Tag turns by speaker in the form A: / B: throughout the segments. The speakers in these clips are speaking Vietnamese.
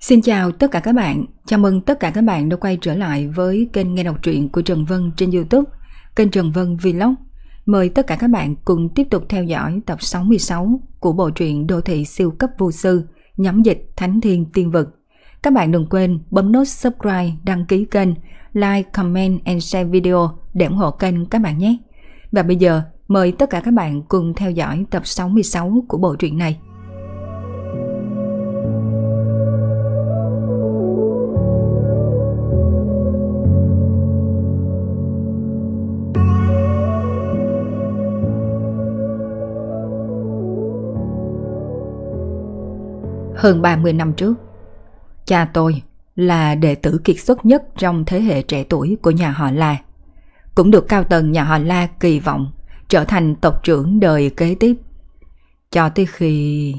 A: Xin chào tất cả các bạn, chào mừng tất cả các bạn đã quay trở lại với kênh nghe đọc truyện của Trần Vân trên Youtube, kênh Trần Vân Vlog. Mời tất cả các bạn cùng tiếp tục theo dõi tập 66 của bộ truyện Đô thị siêu cấp vô sư, nhóm dịch Thánh Thiên Tiên Vực. Các bạn đừng quên bấm nút subscribe, đăng ký kênh, like, comment and share video để ủng hộ kênh các bạn nhé. Và bây giờ, mời tất cả các bạn cùng theo dõi tập 66 của bộ truyện này. hơn 30 năm trước. Cha tôi là đệ tử kiệt xuất nhất trong thế hệ trẻ tuổi của nhà họ La. Cũng được cao tầng nhà họ La kỳ vọng trở thành tộc trưởng đời kế tiếp. Cho tới khi...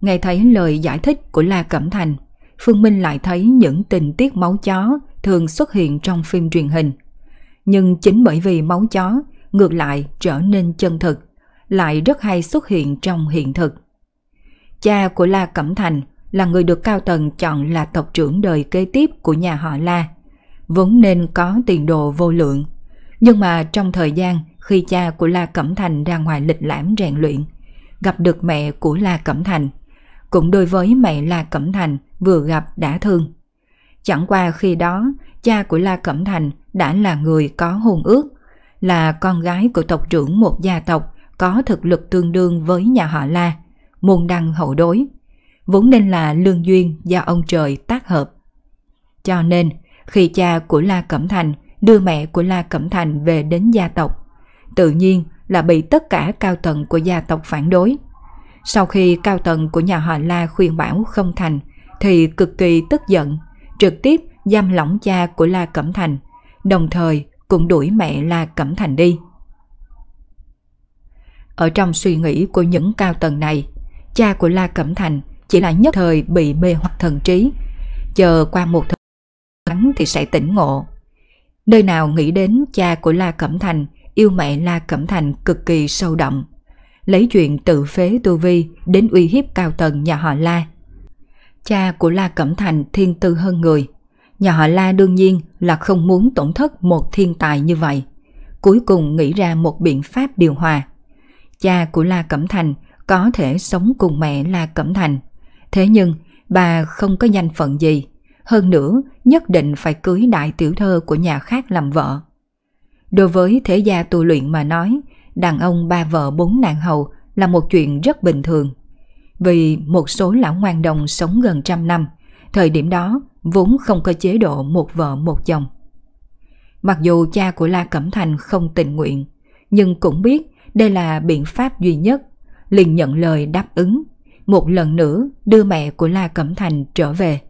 A: Nghe thấy lời giải thích của La Cẩm Thành, Phương Minh lại thấy những tình tiết máu chó thường xuất hiện trong phim truyền hình. Nhưng chính bởi vì máu chó ngược lại trở nên chân thực, lại rất hay xuất hiện trong hiện thực. Cha của La Cẩm Thành là người được cao tần chọn là tộc trưởng đời kế tiếp của nhà họ La, vốn nên có tiền đồ vô lượng. Nhưng mà trong thời gian khi cha của La Cẩm Thành ra ngoài lịch lãm rèn luyện, gặp được mẹ của La Cẩm Thành, cũng đối với mẹ La Cẩm Thành vừa gặp đã thương. Chẳng qua khi đó, cha của La Cẩm Thành đã là người có hôn ước, là con gái của tộc trưởng một gia tộc có thực lực tương đương với nhà họ La, muôn đăng hậu đối. Vốn nên là lương duyên do ông trời tác hợp. Cho nên, khi cha của La Cẩm Thành đưa mẹ của La Cẩm Thành về đến gia tộc, tự nhiên là bị tất cả cao tầng của gia tộc phản đối. Sau khi cao tầng của nhà họ La khuyên bảo không thành, thì cực kỳ tức giận, trực tiếp giam lỏng cha của La Cẩm Thành, đồng thời cũng đuổi mẹ La Cẩm Thành đi. Ở trong suy nghĩ của những cao tầng này, cha của La Cẩm Thành chỉ là nhất thời bị mê hoặc thần trí, chờ qua một thời gian thì sẽ tỉnh ngộ. Nơi nào nghĩ đến cha của La Cẩm Thành, yêu mẹ La Cẩm Thành cực kỳ sâu động, lấy chuyện tự phế tu vi đến uy hiếp cao tầng nhà họ La. Cha của La Cẩm Thành thiên tư hơn người, nhà họ La đương nhiên là không muốn tổn thất một thiên tài như vậy. Cuối cùng nghĩ ra một biện pháp điều hòa. Cha của La Cẩm Thành có thể sống cùng mẹ là Cẩm Thành. Thế nhưng, bà không có danh phận gì. Hơn nữa, nhất định phải cưới đại tiểu thơ của nhà khác làm vợ. Đối với thế gia tu luyện mà nói, đàn ông ba vợ bốn nàng hầu là một chuyện rất bình thường. Vì một số lão ngoan đồng sống gần trăm năm, thời điểm đó vốn không có chế độ một vợ một chồng. Mặc dù cha của La Cẩm Thành không tình nguyện, nhưng cũng biết đây là biện pháp duy nhất liền nhận lời đáp ứng, một lần nữa đưa mẹ của La Cẩm Thành trở về.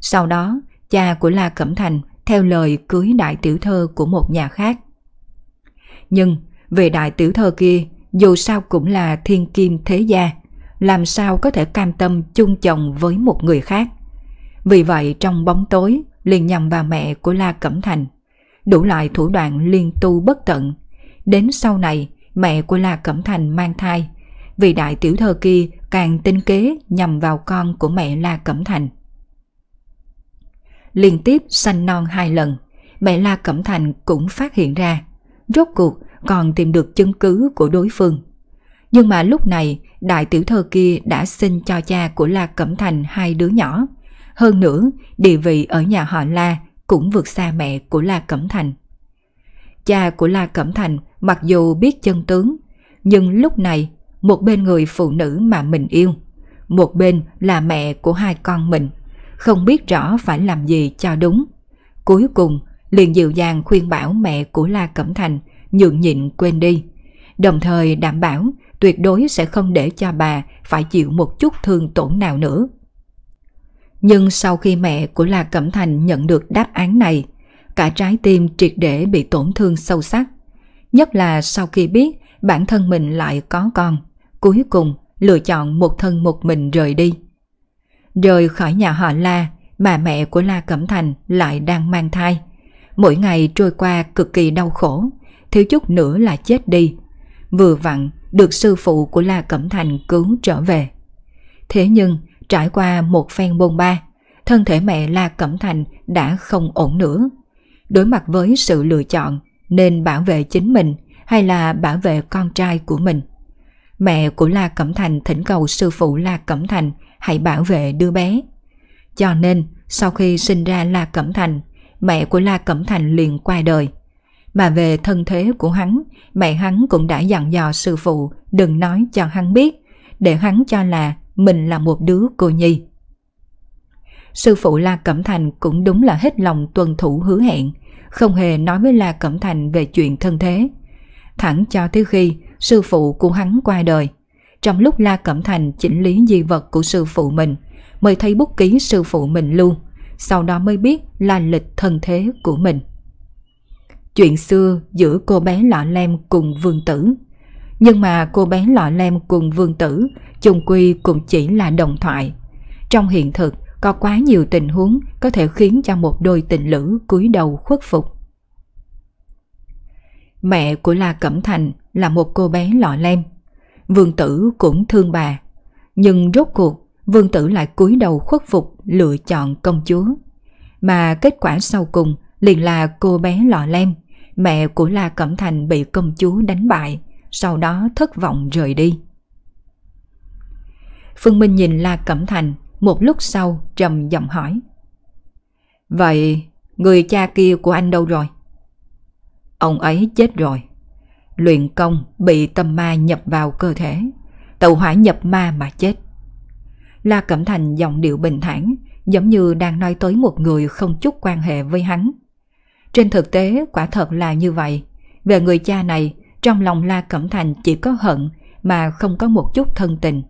A: Sau đó, cha của La Cẩm Thành theo lời cưới đại tiểu thơ của một nhà khác. Nhưng về đại tiểu thơ kia, dù sao cũng là thiên kim thế gia, làm sao có thể cam tâm chung chồng với một người khác. Vì vậy trong bóng tối liền nhằm vào mẹ của La Cẩm Thành, đủ loại thủ đoạn liên tu bất tận. Đến sau này, mẹ của La Cẩm Thành mang thai, vì đại tiểu thơ kia càng tinh kế nhằm vào con của mẹ La Cẩm Thành. Liên tiếp sanh non hai lần, mẹ La Cẩm Thành cũng phát hiện ra, rốt cuộc còn tìm được chứng cứ của đối phương. Nhưng mà lúc này, đại tiểu thơ kia đã xin cho cha của La Cẩm Thành hai đứa nhỏ. Hơn nữa, địa vị ở nhà họ La cũng vượt xa mẹ của La Cẩm Thành. Cha của La Cẩm Thành mặc dù biết chân tướng, nhưng lúc này một bên người phụ nữ mà mình yêu, một bên là mẹ của hai con mình, không biết rõ phải làm gì cho đúng. Cuối cùng, liền dịu dàng khuyên bảo mẹ của La Cẩm Thành nhượng nhịn quên đi, đồng thời đảm bảo tuyệt đối sẽ không để cho bà phải chịu một chút thương tổn nào nữa. Nhưng sau khi mẹ của La Cẩm Thành nhận được đáp án này, cả trái tim triệt để bị tổn thương sâu sắc, nhất là sau khi biết bản thân mình lại có con cuối cùng lựa chọn một thân một mình rời đi. Rời khỏi nhà họ La bà mẹ của La Cẩm Thành lại đang mang thai. Mỗi ngày trôi qua cực kỳ đau khổ, thiếu chút nữa là chết đi. Vừa vặn được sư phụ của La Cẩm Thành cứu trở về. Thế nhưng trải qua một phen bôn ba, thân thể mẹ La Cẩm Thành đã không ổn nữa. Đối mặt với sự lựa chọn nên bảo vệ chính mình hay là bảo vệ con trai của mình mẹ của La Cẩm Thành thỉnh cầu sư phụ La Cẩm Thành hãy bảo vệ đứa bé. Cho nên, sau khi sinh ra La Cẩm Thành, mẹ của La Cẩm Thành liền qua đời. Mà về thân thế của hắn, mẹ hắn cũng đã dặn dò sư phụ đừng nói cho hắn biết, để hắn cho là mình là một đứa cô nhi. Sư phụ La Cẩm Thành cũng đúng là hết lòng tuân thủ hứa hẹn, không hề nói với La Cẩm Thành về chuyện thân thế. Thẳng cho tới khi sư phụ của hắn qua đời. Trong lúc La Cẩm Thành chỉnh lý di vật của sư phụ mình, mới thấy bút ký sư phụ mình luôn, sau đó mới biết là lịch thân thế của mình. Chuyện xưa giữa cô bé lọ lem cùng vương tử nhưng mà cô bé lọ lem cùng vương tử chung quy cũng chỉ là đồng thoại. Trong hiện thực có quá nhiều tình huống có thể khiến cho một đôi tình lữ cúi đầu khuất phục. Mẹ của La Cẩm Thành là một cô bé lọ lem. Vương tử cũng thương bà, nhưng rốt cuộc vương tử lại cúi đầu khuất phục lựa chọn công chúa. Mà kết quả sau cùng liền là cô bé lọ lem, mẹ của La Cẩm Thành bị công chúa đánh bại, sau đó thất vọng rời đi. Phương Minh nhìn La Cẩm Thành, một lúc sau trầm giọng hỏi. Vậy người cha kia của anh đâu rồi? Ông ấy chết rồi luyện công bị tâm ma nhập vào cơ thể, tự hỏa nhập ma mà chết. La Cẩm Thành giọng điệu bình thản, giống như đang nói tới một người không chút quan hệ với hắn. Trên thực tế, quả thật là như vậy. Về người cha này, trong lòng La Cẩm Thành chỉ có hận mà không có một chút thân tình.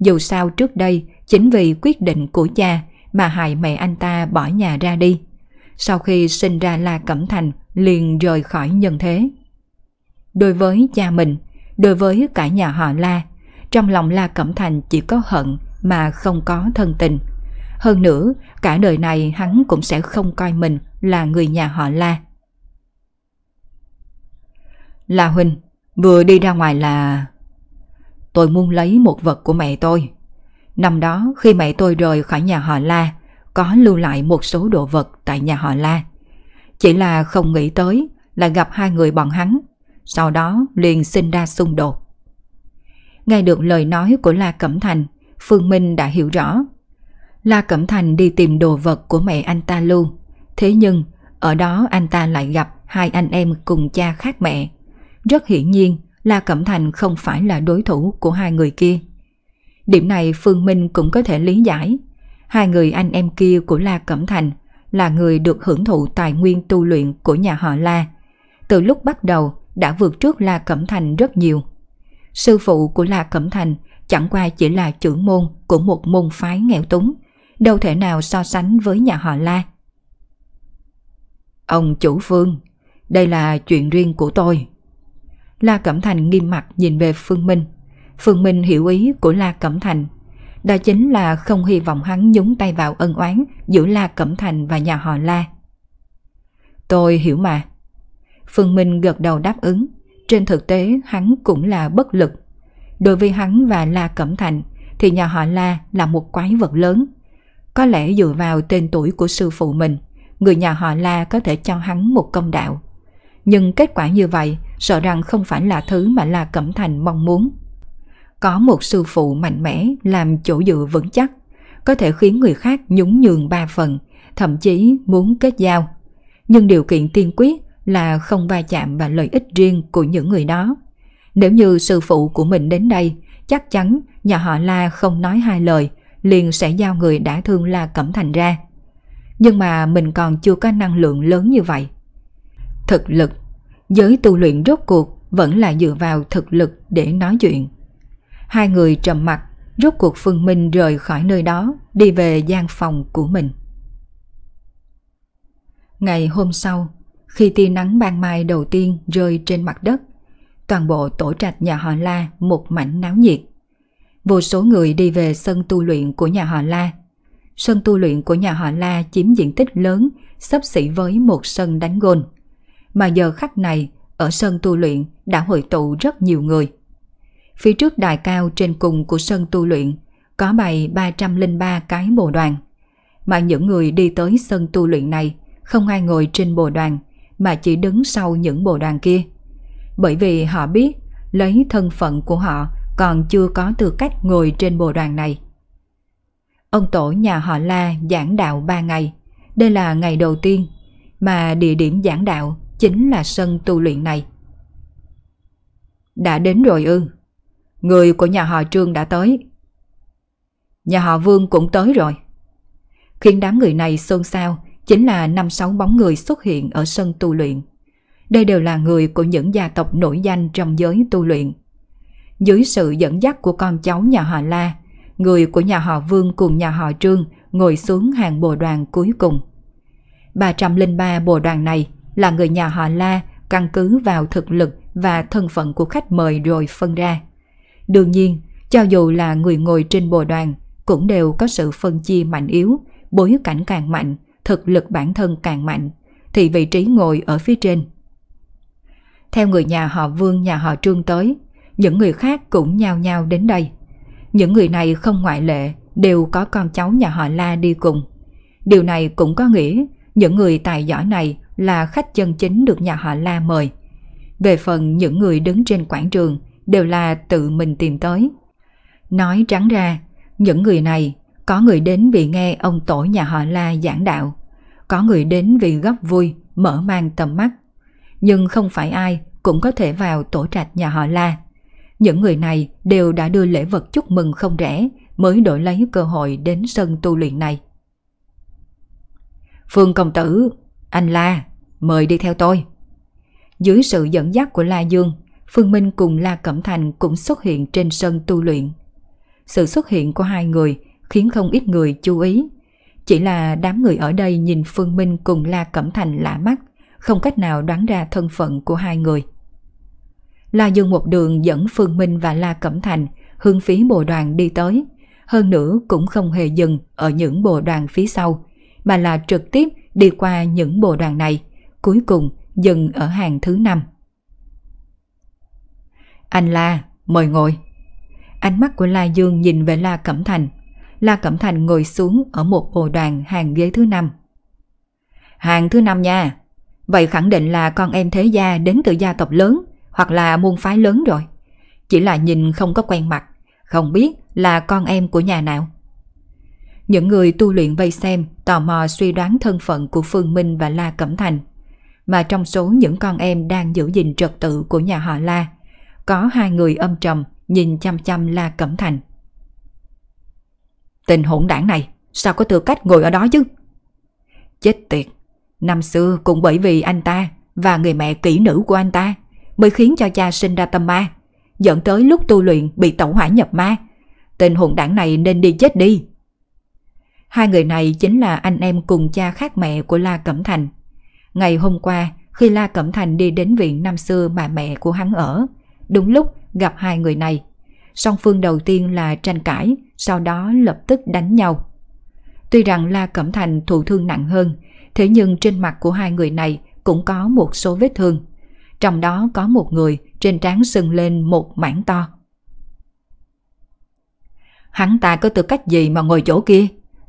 A: Dù sao trước đây, chính vì quyết định của cha mà hại mẹ anh ta bỏ nhà ra đi. Sau khi sinh ra La Cẩm Thành, liền rời khỏi nhân thế đối với cha mình, đối với cả nhà họ La. Trong lòng La Cẩm Thành chỉ có hận mà không có thân tình. Hơn nữa, cả đời này hắn cũng sẽ không coi mình là người nhà họ La. La Huynh, vừa đi ra ngoài là... Tôi muốn lấy một vật của mẹ tôi. Năm đó khi mẹ tôi rời khỏi nhà họ La, có lưu lại một số đồ vật tại nhà họ La. Chỉ là không nghĩ tới là gặp hai người bọn hắn sau đó liền sinh ra xung đột. Nghe được lời nói của La Cẩm Thành, Phương Minh đã hiểu rõ. La Cẩm Thành đi tìm đồ vật của mẹ anh ta luôn, thế nhưng ở đó anh ta lại gặp hai anh em cùng cha khác mẹ. Rất hiển nhiên, La Cẩm Thành không phải là đối thủ của hai người kia. Điểm này Phương Minh cũng có thể lý giải. Hai người anh em kia của La Cẩm Thành là người được hưởng thụ tài nguyên tu luyện của nhà họ La. Từ lúc bắt đầu, đã vượt trước La Cẩm Thành rất nhiều. Sư phụ của La Cẩm Thành chẳng qua chỉ là trưởng môn của một môn phái nghèo túng, đâu thể nào so sánh với nhà họ La. Ông chủ Phương, đây là chuyện riêng của tôi. La Cẩm Thành nghiêm mặt nhìn về Phương Minh. Phương Minh hiểu ý của La Cẩm Thành. Đó chính là không hy vọng hắn nhúng tay vào ân oán giữa La Cẩm Thành và nhà họ La. Tôi hiểu mà, Phương Minh gật đầu đáp ứng. Trên thực tế hắn cũng là bất lực. Đối với hắn và La Cẩm Thành thì nhà họ La là một quái vật lớn. Có lẽ dựa vào tên tuổi của sư phụ mình, người nhà họ La có thể cho hắn một công đạo. Nhưng kết quả như vậy sợ rằng không phải là thứ mà La Cẩm Thành mong muốn. Có một sư phụ mạnh mẽ làm chỗ dựa vững chắc, có thể khiến người khác nhún nhường ba phần, thậm chí muốn kết giao. Nhưng điều kiện tiên quyết là không va chạm vào lợi ích riêng của những người đó. Nếu như sư phụ của mình đến đây, chắc chắn nhà họ La không nói hai lời, liền sẽ giao người đã thương La Cẩm Thành ra. Nhưng mà mình còn chưa có năng lượng lớn như vậy. Thực lực, giới tu luyện rốt cuộc vẫn là dựa vào thực lực để nói chuyện. Hai người trầm mặt, rốt cuộc Phương Minh rời khỏi nơi đó, đi về gian phòng của mình. Ngày hôm sau, khi tia nắng ban mai đầu tiên rơi trên mặt đất. Toàn bộ tổ trạch nhà họ La một mảnh náo nhiệt. Vô số người đi về sân tu luyện của nhà họ La. Sân tu luyện của nhà họ La chiếm diện tích lớn, sấp xỉ với một sân đánh gôn. Mà giờ khắc này, ở sân tu luyện đã hội tụ rất nhiều người. Phía trước đài cao trên cùng của sân tu luyện có bày 303 cái bồ đoàn. Mà những người đi tới sân tu luyện này không ai ngồi trên bồ đoàn mà chỉ đứng sau những bộ đoàn kia. Bởi vì họ biết lấy thân phận của họ còn chưa có tư cách ngồi trên bộ đoàn này. Ông tổ nhà họ La giảng đạo 3 ngày, đây là ngày đầu tiên mà địa điểm giảng đạo chính là sân tu luyện này. Đã đến rồi ư? Người của nhà họ Trương đã tới. Nhà họ Vương cũng tới rồi. Khiến đám người này xôn xao chính là năm sáu bóng người xuất hiện ở sân tu luyện. Đây đều là người của những gia tộc nổi danh trong giới tu luyện. Dưới sự dẫn dắt của con cháu nhà họ La, người của nhà họ Vương cùng nhà họ Trương ngồi xuống hàng bồ đoàn cuối cùng. 303 bồ đoàn này là người nhà họ La căn cứ vào thực lực và thân phận của khách mời rồi phân ra. Đương nhiên, cho dù là người ngồi trên bồ đoàn cũng đều có sự phân chia mạnh yếu, bối cảnh càng mạnh thực lực bản thân càng mạnh, thì vị trí ngồi ở phía trên. Theo người nhà họ Vương nhà họ Trương tới, những người khác cũng nhao nhao đến đây. Những người này không ngoại lệ, đều có con cháu nhà họ La đi cùng. Điều này cũng có nghĩa những người tài giỏi này là khách chân chính được nhà họ La mời. Về phần những người đứng trên quảng trường đều là tự mình tìm tới. Nói trắng ra, những người này có người đến vì nghe ông tổ nhà họ La giảng đạo, có người đến vì gấp vui, mở mang tầm mắt. Nhưng không phải ai cũng có thể vào tổ trạch nhà họ La. Những người này đều đã đưa lễ vật chúc mừng không rẻ mới đổi lấy cơ hội đến sân tu luyện này. Phương Công Tử, anh La, mời đi theo tôi. Dưới sự dẫn dắt của La Dương, Phương Minh cùng La Cẩm Thành cũng xuất hiện trên sân tu luyện. Sự xuất hiện của hai người khiến không ít người chú ý chỉ là đám người ở đây nhìn Phương Minh cùng La Cẩm Thành lạ mắt, không cách nào đoán ra thân phận của hai người. La Dương một đường dẫn Phương Minh và La Cẩm Thành hướng phía bộ đoàn đi tới, hơn nữa cũng không hề dừng ở những bộ đoàn phía sau, mà là trực tiếp đi qua những bộ đoàn này, cuối cùng dừng ở hàng thứ năm. Anh La, mời ngồi. Ánh mắt của La Dương nhìn về La Cẩm Thành, La Cẩm Thành ngồi xuống ở một bồ đoàn hàng ghế thứ năm. Hàng thứ năm nha. Vậy khẳng định là con em thế gia đến từ gia tộc lớn hoặc là môn phái lớn rồi. Chỉ là nhìn không có quen mặt, không biết là con em của nhà nào. Những người tu luyện vây xem tò mò suy đoán thân phận của Phương Minh và La Cẩm Thành. Mà trong số những con em đang giữ gìn trật tự của nhà họ La, có hai người âm trầm nhìn chăm chăm La Cẩm Thành tình hỗn đảng này Sao có tư cách ngồi ở đó chứ Chết tiệt Năm xưa cũng bởi vì anh ta Và người mẹ kỹ nữ của anh ta Mới khiến cho cha sinh ra tâm ma Dẫn tới lúc tu luyện bị tẩu hỏa nhập ma tình hỗn đảng này nên đi chết đi Hai người này chính là anh em cùng cha khác mẹ của La Cẩm Thành Ngày hôm qua khi La Cẩm Thành đi đến viện năm xưa mà mẹ của hắn ở Đúng lúc gặp hai người này song phương đầu tiên là tranh cãi, sau đó lập tức đánh nhau. Tuy rằng La Cẩm Thành thụ thương nặng hơn, thế nhưng trên mặt của hai người này cũng có một số vết thương. Trong đó có một người trên trán sưng lên một mảng to. Hắn ta có tư cách gì mà ngồi chỗ kia?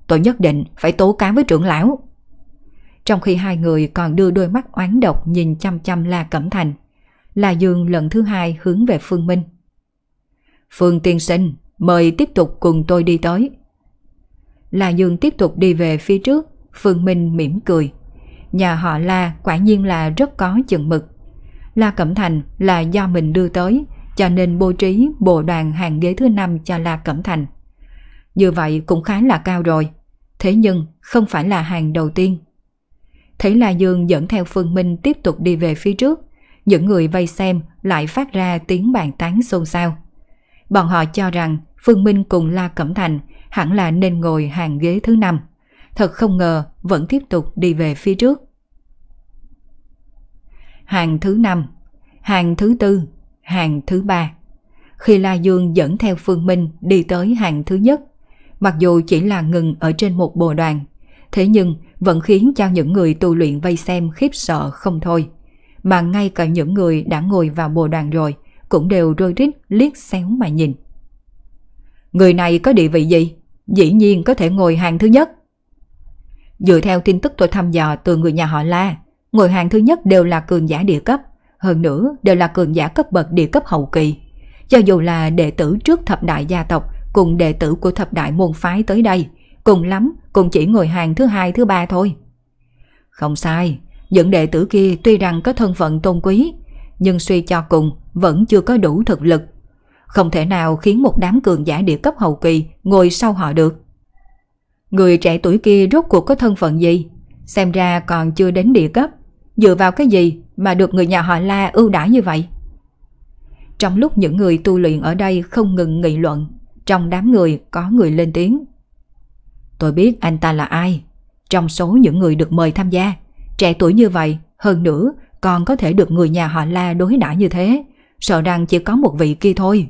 A: Tôi nhất định phải tố cáo với trưởng lão. Trong khi hai người còn đưa đôi mắt oán độc nhìn chăm chăm La Cẩm Thành, La Dương lần thứ hai hướng về Phương Minh. Phương tiên sinh, mời tiếp tục cùng tôi đi tới. La Dương tiếp tục đi về phía trước, Phương Minh mỉm cười. Nhà họ La quả nhiên là rất có chừng mực. La Cẩm Thành là do mình đưa tới, cho nên bố trí bộ đoàn hàng ghế thứ năm cho La Cẩm Thành. Như vậy cũng khá là cao rồi, thế nhưng không phải là hàng đầu tiên. Thấy La Dương dẫn theo Phương Minh tiếp tục đi về phía trước, những người vây xem lại phát ra tiếng bàn tán xôn xao. Bọn họ cho rằng Phương Minh cùng La Cẩm Thành hẳn là nên ngồi hàng ghế thứ năm. Thật không ngờ vẫn tiếp tục đi về phía trước. Hàng thứ năm, hàng thứ tư, hàng thứ ba. Khi La Dương dẫn theo Phương Minh đi tới hàng thứ nhất, mặc dù chỉ là ngừng ở trên một bồ đoàn, thế nhưng vẫn khiến cho những người tu luyện vây xem khiếp sợ không thôi. Mà ngay cả những người đã ngồi vào bồ đoàn rồi – cũng đều rơi rít liếc xéo mà nhìn. Người này có địa vị gì? Dĩ nhiên có thể ngồi hàng thứ nhất. Dựa theo tin tức tôi thăm dò từ người nhà họ La, ngồi hàng thứ nhất đều là cường giả địa cấp, hơn nữa đều là cường giả cấp bậc địa cấp hậu kỳ. Cho dù là đệ tử trước thập đại gia tộc cùng đệ tử của thập đại môn phái tới đây, cùng lắm cũng chỉ ngồi hàng thứ hai thứ ba thôi. Không sai, những đệ tử kia tuy rằng có thân phận tôn quý, nhưng suy cho cùng vẫn chưa có đủ thực lực. Không thể nào khiến một đám cường giả địa cấp hậu kỳ ngồi sau họ được. Người trẻ tuổi kia rốt cuộc có thân phận gì? Xem ra còn chưa đến địa cấp. Dựa vào cái gì mà được người nhà họ La ưu đãi như vậy? Trong lúc những người tu luyện ở đây không ngừng nghị luận, trong đám người có người lên tiếng. Tôi biết anh ta là ai. Trong số những người được mời tham gia, trẻ tuổi như vậy, hơn nữa còn có thể được người nhà họ la đối đãi như thế, sợ rằng chỉ có một vị kia thôi.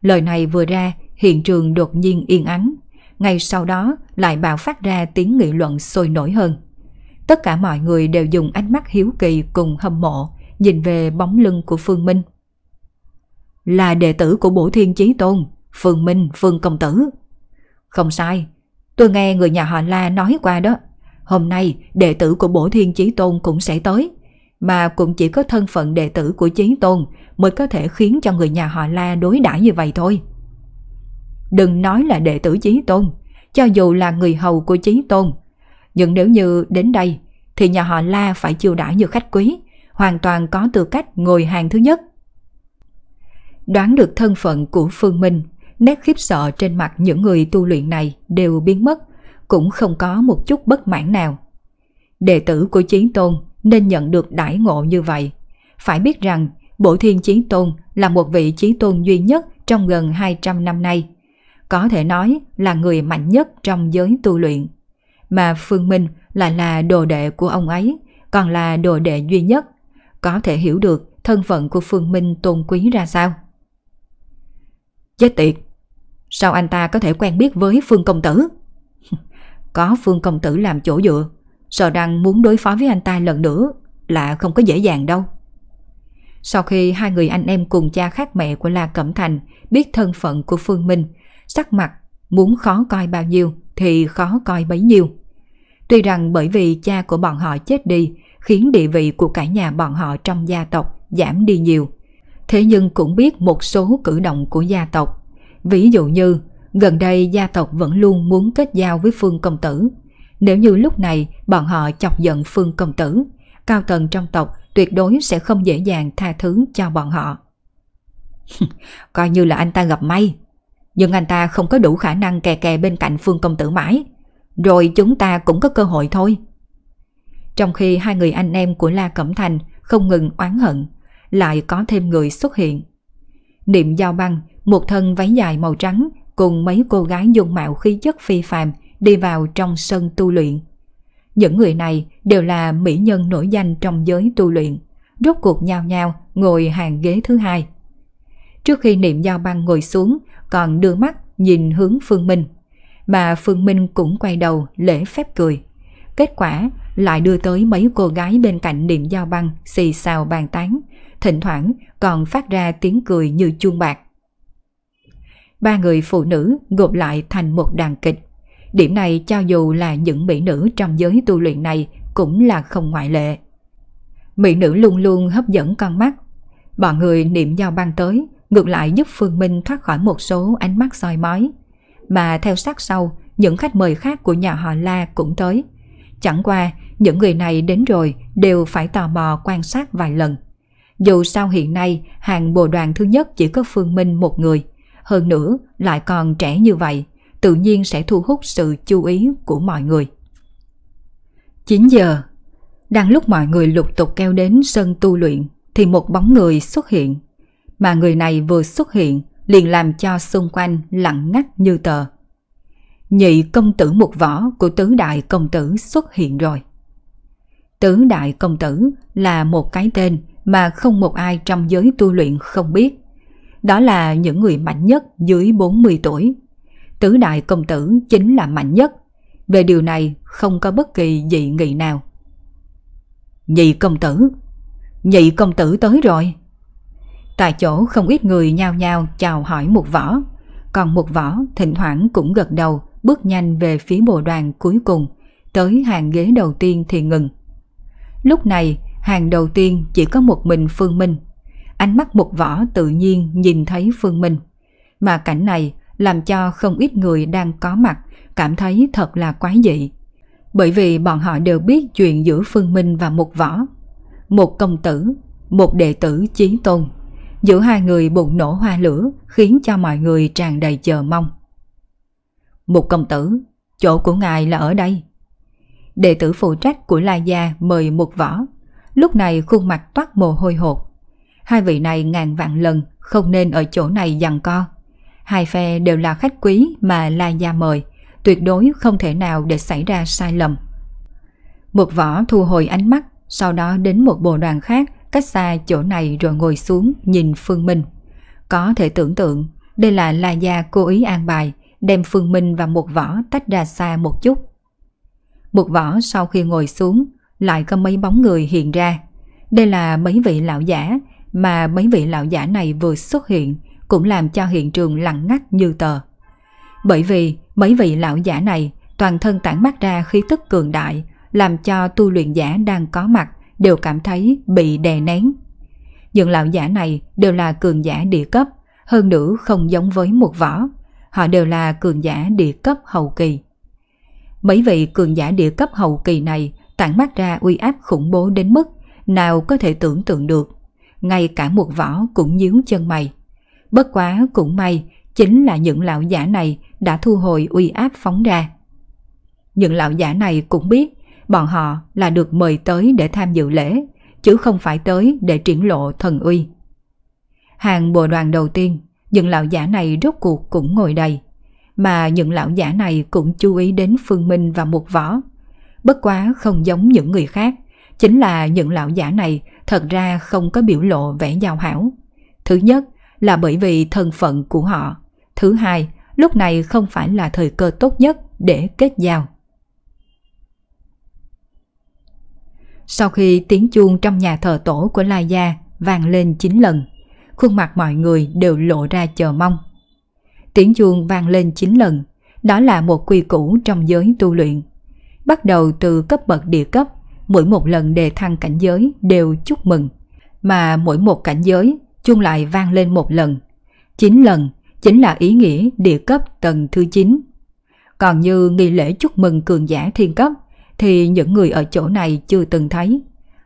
A: Lời này vừa ra, hiện trường đột nhiên yên ắng, ngay sau đó lại bạo phát ra tiếng nghị luận sôi nổi hơn. Tất cả mọi người đều dùng ánh mắt hiếu kỳ cùng hâm mộ, nhìn về bóng lưng của Phương Minh. Là đệ tử của Bổ Thiên Chí Tôn, Phương Minh, Phương Công Tử. Không sai, tôi nghe người nhà họ La nói qua đó. Hôm nay đệ tử của Bổ Thiên Chí Tôn cũng sẽ tới, mà cũng chỉ có thân phận đệ tử của Chí Tôn mới có thể khiến cho người nhà họ La đối đãi như vậy thôi. Đừng nói là đệ tử Chí Tôn, cho dù là người hầu của Chí Tôn, nhưng nếu như đến đây thì nhà họ La phải chiêu đãi như khách quý, hoàn toàn có tư cách ngồi hàng thứ nhất. Đoán được thân phận của Phương Minh, nét khiếp sợ trên mặt những người tu luyện này đều biến mất, cũng không có một chút bất mãn nào. Đệ tử của Chí Tôn nên nhận được đãi ngộ như vậy. Phải biết rằng, Bộ Thiên Chiến Tôn là một vị chiến tôn duy nhất trong gần 200 năm nay. Có thể nói là người mạnh nhất trong giới tu luyện. Mà Phương Minh lại là đồ đệ của ông ấy, còn là đồ đệ duy nhất. Có thể hiểu được thân phận của Phương Minh tôn quý ra sao. Chết tiệt! Sao anh ta có thể quen biết với Phương Công Tử? có Phương Công Tử làm chỗ dựa, Sợ rằng muốn đối phó với anh ta lần nữa Là không có dễ dàng đâu Sau khi hai người anh em cùng cha khác mẹ của La Cẩm Thành Biết thân phận của Phương Minh Sắc mặt muốn khó coi bao nhiêu Thì khó coi bấy nhiêu Tuy rằng bởi vì cha của bọn họ chết đi Khiến địa vị của cả nhà bọn họ trong gia tộc giảm đi nhiều Thế nhưng cũng biết một số cử động của gia tộc Ví dụ như Gần đây gia tộc vẫn luôn muốn kết giao với Phương Công Tử nếu như lúc này bọn họ chọc giận Phương Công Tử, cao tầng trong tộc tuyệt đối sẽ không dễ dàng tha thứ cho bọn họ. Coi như là anh ta gặp may, nhưng anh ta không có đủ khả năng kè kè bên cạnh Phương Công Tử mãi. Rồi chúng ta cũng có cơ hội thôi. Trong khi hai người anh em của La Cẩm Thành không ngừng oán hận, lại có thêm người xuất hiện. Niệm Giao Băng, một thân váy dài màu trắng cùng mấy cô gái dung mạo khí chất phi phàm đi vào trong sân tu luyện. Những người này đều là mỹ nhân nổi danh trong giới tu luyện, rốt cuộc nhao nhao ngồi hàng ghế thứ hai. Trước khi niệm giao băng ngồi xuống, còn đưa mắt nhìn hướng Phương Minh, mà Phương Minh cũng quay đầu lễ phép cười. Kết quả lại đưa tới mấy cô gái bên cạnh niệm giao băng xì xào bàn tán, thỉnh thoảng còn phát ra tiếng cười như chuông bạc. Ba người phụ nữ gộp lại thành một đàn kịch, Điểm này cho dù là những mỹ nữ trong giới tu luyện này cũng là không ngoại lệ. Mỹ nữ luôn luôn hấp dẫn con mắt. Bọn người niệm giao ban tới, ngược lại giúp Phương Minh thoát khỏi một số ánh mắt soi mói. Mà theo sát sau, những khách mời khác của nhà họ La cũng tới. Chẳng qua, những người này đến rồi đều phải tò mò quan sát vài lần. Dù sao hiện nay, hàng bồ đoàn thứ nhất chỉ có Phương Minh một người. Hơn nữa, lại còn trẻ như vậy, tự nhiên sẽ thu hút sự chú ý của mọi người. 9 giờ, đang lúc mọi người lục tục kêu đến sân tu luyện thì một bóng người xuất hiện. Mà người này vừa xuất hiện liền làm cho xung quanh lặng ngắt như tờ. Nhị công tử một võ của tứ đại công tử xuất hiện rồi. Tứ đại công tử là một cái tên mà không một ai trong giới tu luyện không biết. Đó là những người mạnh nhất dưới 40 tuổi, tứ đại công tử chính là mạnh nhất. Về điều này không có bất kỳ dị nghị nào. Nhị công tử Nhị công tử tới rồi Tại chỗ không ít người nhao nhao chào hỏi một võ Còn một võ thỉnh thoảng cũng gật đầu Bước nhanh về phía bộ đoàn cuối cùng Tới hàng ghế đầu tiên thì ngừng Lúc này hàng đầu tiên chỉ có một mình Phương Minh Ánh mắt một võ tự nhiên nhìn thấy Phương Minh Mà cảnh này làm cho không ít người đang có mặt cảm thấy thật là quái dị. Bởi vì bọn họ đều biết chuyện giữa Phương Minh và một võ, một công tử, một đệ tử chí tôn. Giữa hai người bụng nổ hoa lửa khiến cho mọi người tràn đầy chờ mong. Một công tử, chỗ của ngài là ở đây. Đệ tử phụ trách của la Gia mời một võ. Lúc này khuôn mặt toát mồ hôi hột. Hai vị này ngàn vạn lần không nên ở chỗ này dằn co Hai phe đều là khách quý mà La Gia mời, tuyệt đối không thể nào để xảy ra sai lầm. Mục võ thu hồi ánh mắt, sau đó đến một bộ đoàn khác cách xa chỗ này rồi ngồi xuống nhìn Phương Minh. Có thể tưởng tượng, đây là La Gia cố ý an bài, đem Phương Minh và một võ tách ra xa một chút. Một võ sau khi ngồi xuống, lại có mấy bóng người hiện ra. Đây là mấy vị lão giả, mà mấy vị lão giả này vừa xuất hiện cũng làm cho hiện trường lặng ngắt như tờ. Bởi vì mấy vị lão giả này toàn thân tản mát ra khí tức cường đại, làm cho tu luyện giả đang có mặt đều cảm thấy bị đè nén. Những lão giả này đều là cường giả địa cấp, hơn nữa không giống với một võ, họ đều là cường giả địa cấp hậu kỳ. Mấy vị cường giả địa cấp hậu kỳ này tản mát ra uy áp khủng bố đến mức nào có thể tưởng tượng được. Ngay cả một võ cũng nhíu chân mày. Bất quá cũng may, chính là những lão giả này đã thu hồi uy áp phóng ra. Những lão giả này cũng biết, bọn họ là được mời tới để tham dự lễ, chứ không phải tới để triển lộ thần uy. Hàng bộ đoàn đầu tiên, những lão giả này rốt cuộc cũng ngồi đầy, mà những lão giả này cũng chú ý đến Phương Minh và một võ. Bất quá không giống những người khác, chính là những lão giả này thật ra không có biểu lộ vẻ giao hảo. Thứ nhất, là bởi vì thân phận của họ. Thứ hai, lúc này không phải là thời cơ tốt nhất để kết giao. Sau khi tiếng chuông trong nhà thờ tổ của La Gia vang lên 9 lần, khuôn mặt mọi người đều lộ ra chờ mong. Tiếng chuông vang lên 9 lần, đó là một quy củ trong giới tu luyện. Bắt đầu từ cấp bậc địa cấp, mỗi một lần đề thăng cảnh giới đều chúc mừng, mà mỗi một cảnh giới chuông lại vang lên một lần. 9 lần chính là ý nghĩa địa cấp tầng thứ 9. Còn như nghi lễ chúc mừng cường giả thiên cấp thì những người ở chỗ này chưa từng thấy.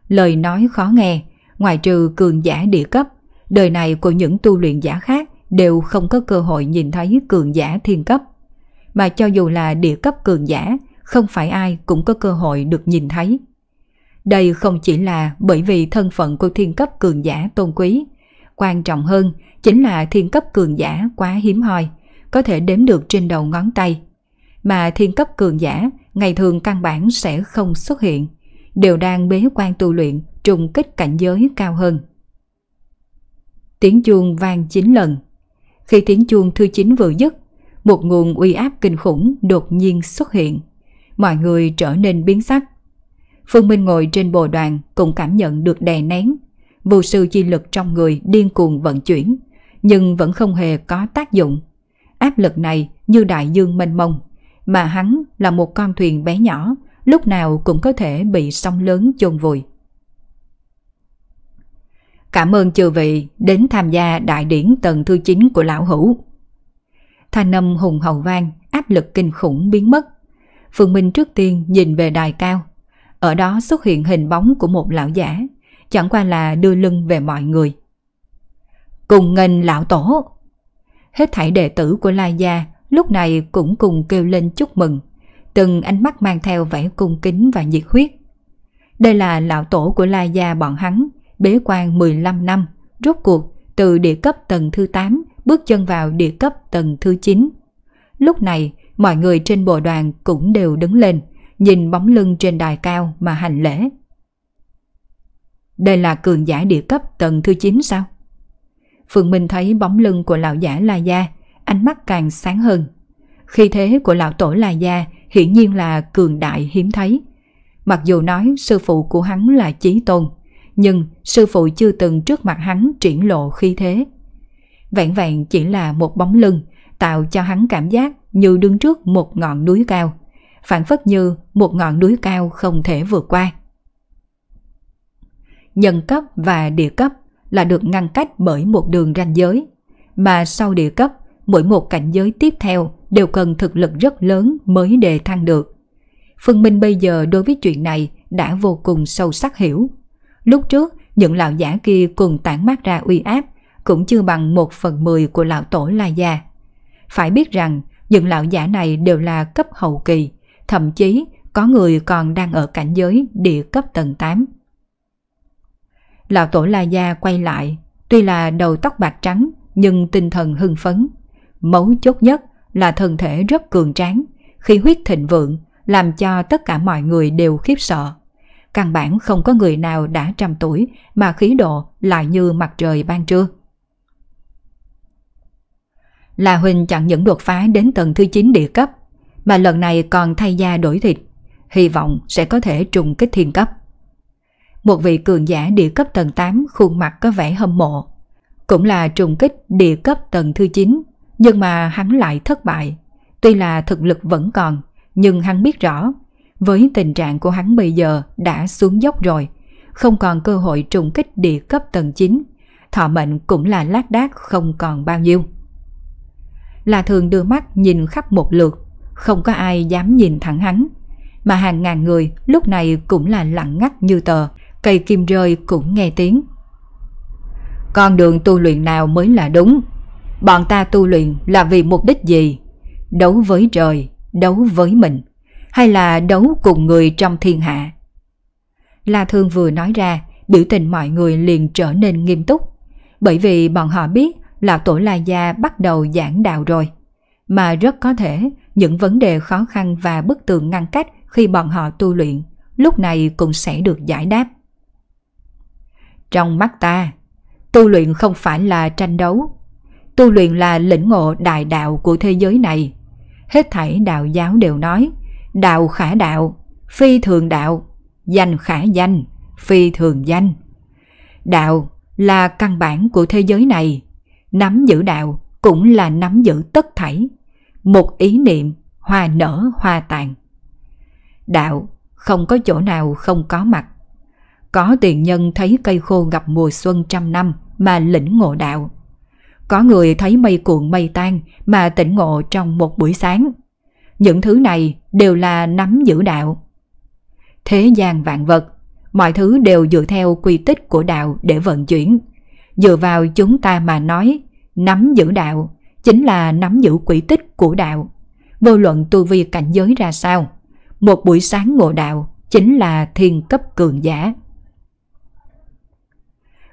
A: Lời nói khó nghe, ngoài trừ cường giả địa cấp, đời này của những tu luyện giả khác đều không có cơ hội nhìn thấy cường giả thiên cấp. Mà cho dù là địa cấp cường giả, không phải ai cũng có cơ hội được nhìn thấy. Đây không chỉ là bởi vì thân phận của thiên cấp cường giả tôn quý, Quan trọng hơn chính là thiên cấp cường giả quá hiếm hoi, có thể đếm được trên đầu ngón tay. Mà thiên cấp cường giả ngày thường căn bản sẽ không xuất hiện, đều đang bế quan tu luyện trùng kích cảnh giới cao hơn. Tiếng chuông vang 9 lần. Khi tiếng chuông thứ 9 vừa dứt, một nguồn uy áp kinh khủng đột nhiên xuất hiện. Mọi người trở nên biến sắc. Phương Minh ngồi trên bồ đoàn cũng cảm nhận được đè nén, vô sư chi lực trong người điên cuồng vận chuyển, nhưng vẫn không hề có tác dụng. Áp lực này như đại dương mênh mông, mà hắn là một con thuyền bé nhỏ, lúc nào cũng có thể bị sóng lớn chôn vùi. Cảm ơn chư vị đến tham gia đại điển tầng thứ 9 của lão hữu. Thanh âm hùng hậu vang, áp lực kinh khủng biến mất. Phương Minh trước tiên nhìn về đài cao. Ở đó xuất hiện hình bóng của một lão giả chẳng qua là đưa lưng về mọi người. Cùng nghênh lão tổ! Hết thảy đệ tử của La Gia lúc này cũng cùng kêu lên chúc mừng, từng ánh mắt mang theo vẻ cung kính và nhiệt huyết. Đây là lão tổ của La Gia bọn hắn, bế quan 15 năm, rốt cuộc từ địa cấp tầng thứ 8 bước chân vào địa cấp tầng thứ 9. Lúc này, mọi người trên bộ đoàn cũng đều đứng lên, nhìn bóng lưng trên đài cao mà hành lễ. Đây là cường giả địa cấp tầng thứ 9 sao? Phượng Minh thấy bóng lưng của lão giả La Gia, ánh mắt càng sáng hơn. Khi thế của lão tổ La Gia hiển nhiên là cường đại hiếm thấy. Mặc dù nói sư phụ của hắn là chí tôn, nhưng sư phụ chưa từng trước mặt hắn triển lộ khi thế. Vẹn vẹn chỉ là một bóng lưng, tạo cho hắn cảm giác như đứng trước một ngọn núi cao, phản phất như một ngọn núi cao không thể vượt qua nhân cấp và địa cấp là được ngăn cách bởi một đường ranh giới, mà sau địa cấp, mỗi một cảnh giới tiếp theo đều cần thực lực rất lớn mới đề thăng được. Phương Minh bây giờ đối với chuyện này đã vô cùng sâu sắc hiểu. Lúc trước, những lão giả kia cùng tản mát ra uy áp cũng chưa bằng một phần mười của lão tổ La Gia. Phải biết rằng, những lão giả này đều là cấp hậu kỳ, thậm chí có người còn đang ở cảnh giới địa cấp tầng 8. Lão tổ La Gia quay lại, tuy là đầu tóc bạc trắng nhưng tinh thần hưng phấn. Mấu chốt nhất là thân thể rất cường tráng, khi huyết thịnh vượng làm cho tất cả mọi người đều khiếp sợ. Căn bản không có người nào đã trăm tuổi mà khí độ lại như mặt trời ban trưa. Là Huỳnh chẳng những đột phá đến tầng thứ 9 địa cấp, mà lần này còn thay da đổi thịt, hy vọng sẽ có thể trùng kích thiên cấp một vị cường giả địa cấp tầng 8 khuôn mặt có vẻ hâm mộ. Cũng là trùng kích địa cấp tầng thứ 9, nhưng mà hắn lại thất bại. Tuy là thực lực vẫn còn, nhưng hắn biết rõ, với tình trạng của hắn bây giờ đã xuống dốc rồi, không còn cơ hội trùng kích địa cấp tầng 9, thọ mệnh cũng là lác đác không còn bao nhiêu. Là thường đưa mắt nhìn khắp một lượt, không có ai dám nhìn thẳng hắn, mà hàng ngàn người lúc này cũng là lặng ngắt như tờ, cây kim rơi cũng nghe tiếng. Con đường tu luyện nào mới là đúng? Bọn ta tu luyện là vì mục đích gì? Đấu với trời, đấu với mình, hay là đấu cùng người trong thiên hạ? La Thương vừa nói ra, biểu tình mọi người liền trở nên nghiêm túc, bởi vì bọn họ biết là tổ La Gia bắt đầu giảng đạo rồi, mà rất có thể những vấn đề khó khăn và bức tường ngăn cách khi bọn họ tu luyện lúc này cũng sẽ được giải đáp. Trong mắt ta, tu luyện không phải là tranh đấu, tu luyện là lĩnh ngộ đại đạo của thế giới này. Hết thảy đạo giáo đều nói, đạo khả đạo, phi thường đạo, danh khả danh, phi thường danh. Đạo là căn bản của thế giới này, nắm giữ đạo cũng là nắm giữ tất thảy, một ý niệm hòa nở hòa tàn. Đạo không có chỗ nào không có mặt, có tiền nhân thấy cây khô gặp mùa xuân trăm năm mà lĩnh ngộ đạo. Có người thấy mây cuộn mây tan mà tỉnh ngộ trong một buổi sáng. Những thứ này đều là nắm giữ đạo. Thế gian vạn vật, mọi thứ đều dựa theo quy tích của đạo để vận chuyển. Dựa vào chúng ta mà nói, nắm giữ đạo chính là nắm giữ quy tích của đạo. Vô luận tu vi cảnh giới ra sao, một buổi sáng ngộ đạo chính là thiên cấp cường giả.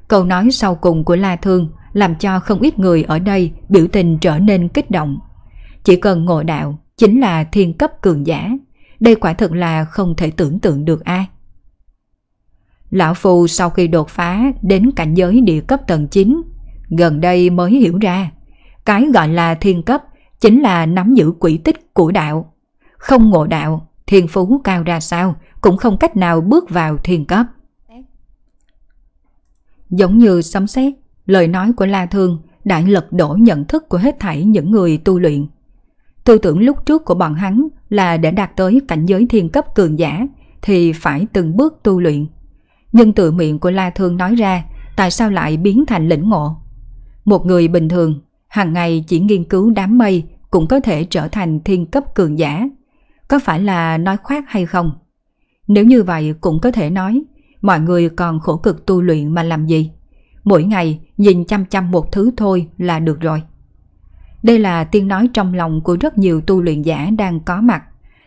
A: Câu nói sau cùng của La Thương làm cho không ít người ở đây biểu tình trở nên kích động. Chỉ cần ngộ đạo chính là thiên cấp cường giả. Đây quả thực là không thể tưởng tượng được ai. Lão Phu sau khi đột phá đến cảnh giới địa cấp tầng 9, gần đây mới hiểu ra, cái gọi là thiên cấp chính là nắm giữ quỷ tích của đạo. Không ngộ đạo, thiên phú cao ra sao cũng không cách nào bước vào thiên cấp. Giống như sấm sét, lời nói của La Thương đã lật đổ nhận thức của hết thảy những người tu luyện. Tư tưởng lúc trước của bọn hắn là để đạt tới cảnh giới thiên cấp cường giả thì phải từng bước tu luyện. Nhưng tự miệng của La Thương nói ra tại sao lại biến thành lĩnh ngộ. Một người bình thường, hàng ngày chỉ nghiên cứu đám mây cũng có thể trở thành thiên cấp cường giả. Có phải là nói khoác hay không? Nếu như vậy cũng có thể nói Mọi người còn khổ cực tu luyện mà làm gì? Mỗi ngày nhìn chăm chăm một thứ thôi là được rồi. Đây là tiếng nói trong lòng của rất nhiều tu luyện giả đang có mặt,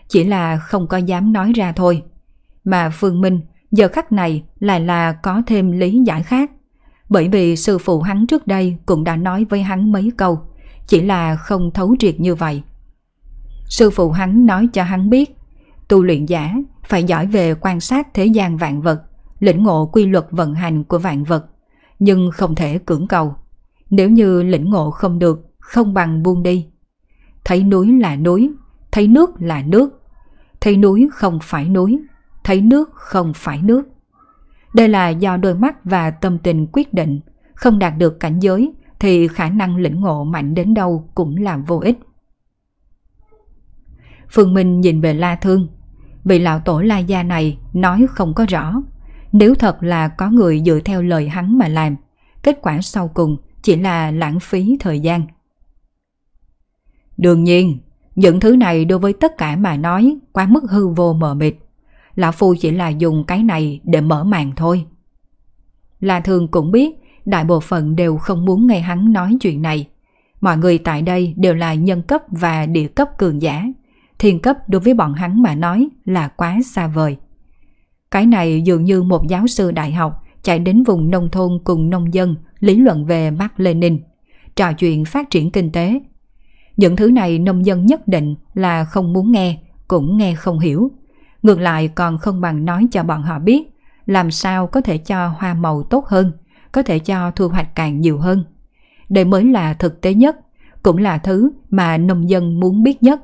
A: chỉ là không có dám nói ra thôi. Mà Phương Minh giờ khắc này lại là có thêm lý giải khác, bởi vì sư phụ hắn trước đây cũng đã nói với hắn mấy câu, chỉ là không thấu triệt như vậy. Sư phụ hắn nói cho hắn biết, tu luyện giả phải giỏi về quan sát thế gian vạn vật, lĩnh ngộ quy luật vận hành của vạn vật, nhưng không thể cưỡng cầu. Nếu như lĩnh ngộ không được, không bằng buông đi. Thấy núi là núi, thấy nước là nước, thấy núi không phải núi, thấy nước không phải nước. Đây là do đôi mắt và tâm tình quyết định, không đạt được cảnh giới thì khả năng lĩnh ngộ mạnh đến đâu cũng là vô ích. Phương Minh nhìn về La Thương, vị lão tổ La Gia này nói không có rõ, nếu thật là có người dựa theo lời hắn mà làm, kết quả sau cùng chỉ là lãng phí thời gian. Đương nhiên, những thứ này đối với tất cả mà nói quá mức hư vô mờ mịt. Lão Phu chỉ là dùng cái này để mở màn thôi. la thường cũng biết đại bộ phận đều không muốn nghe hắn nói chuyện này. Mọi người tại đây đều là nhân cấp và địa cấp cường giả. Thiên cấp đối với bọn hắn mà nói là quá xa vời. Cái này dường như một giáo sư đại học chạy đến vùng nông thôn cùng nông dân lý luận về Mark Lenin, trò chuyện phát triển kinh tế. Những thứ này nông dân nhất định là không muốn nghe, cũng nghe không hiểu. Ngược lại còn không bằng nói cho bọn họ biết làm sao có thể cho hoa màu tốt hơn, có thể cho thu hoạch càng nhiều hơn. Đây mới là thực tế nhất, cũng là thứ mà nông dân muốn biết nhất.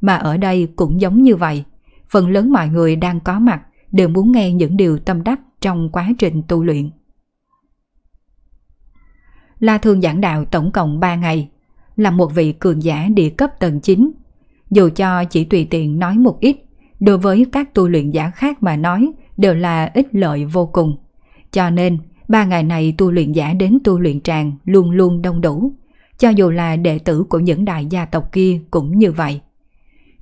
A: Mà ở đây cũng giống như vậy, phần lớn mọi người đang có mặt đều muốn nghe những điều tâm đắc trong quá trình tu luyện. La Thương giảng đạo tổng cộng 3 ngày, là một vị cường giả địa cấp tầng 9. Dù cho chỉ tùy tiện nói một ít, đối với các tu luyện giả khác mà nói đều là ích lợi vô cùng. Cho nên, ba ngày này tu luyện giả đến tu luyện tràng luôn luôn đông đủ. Cho dù là đệ tử của những đại gia tộc kia cũng như vậy.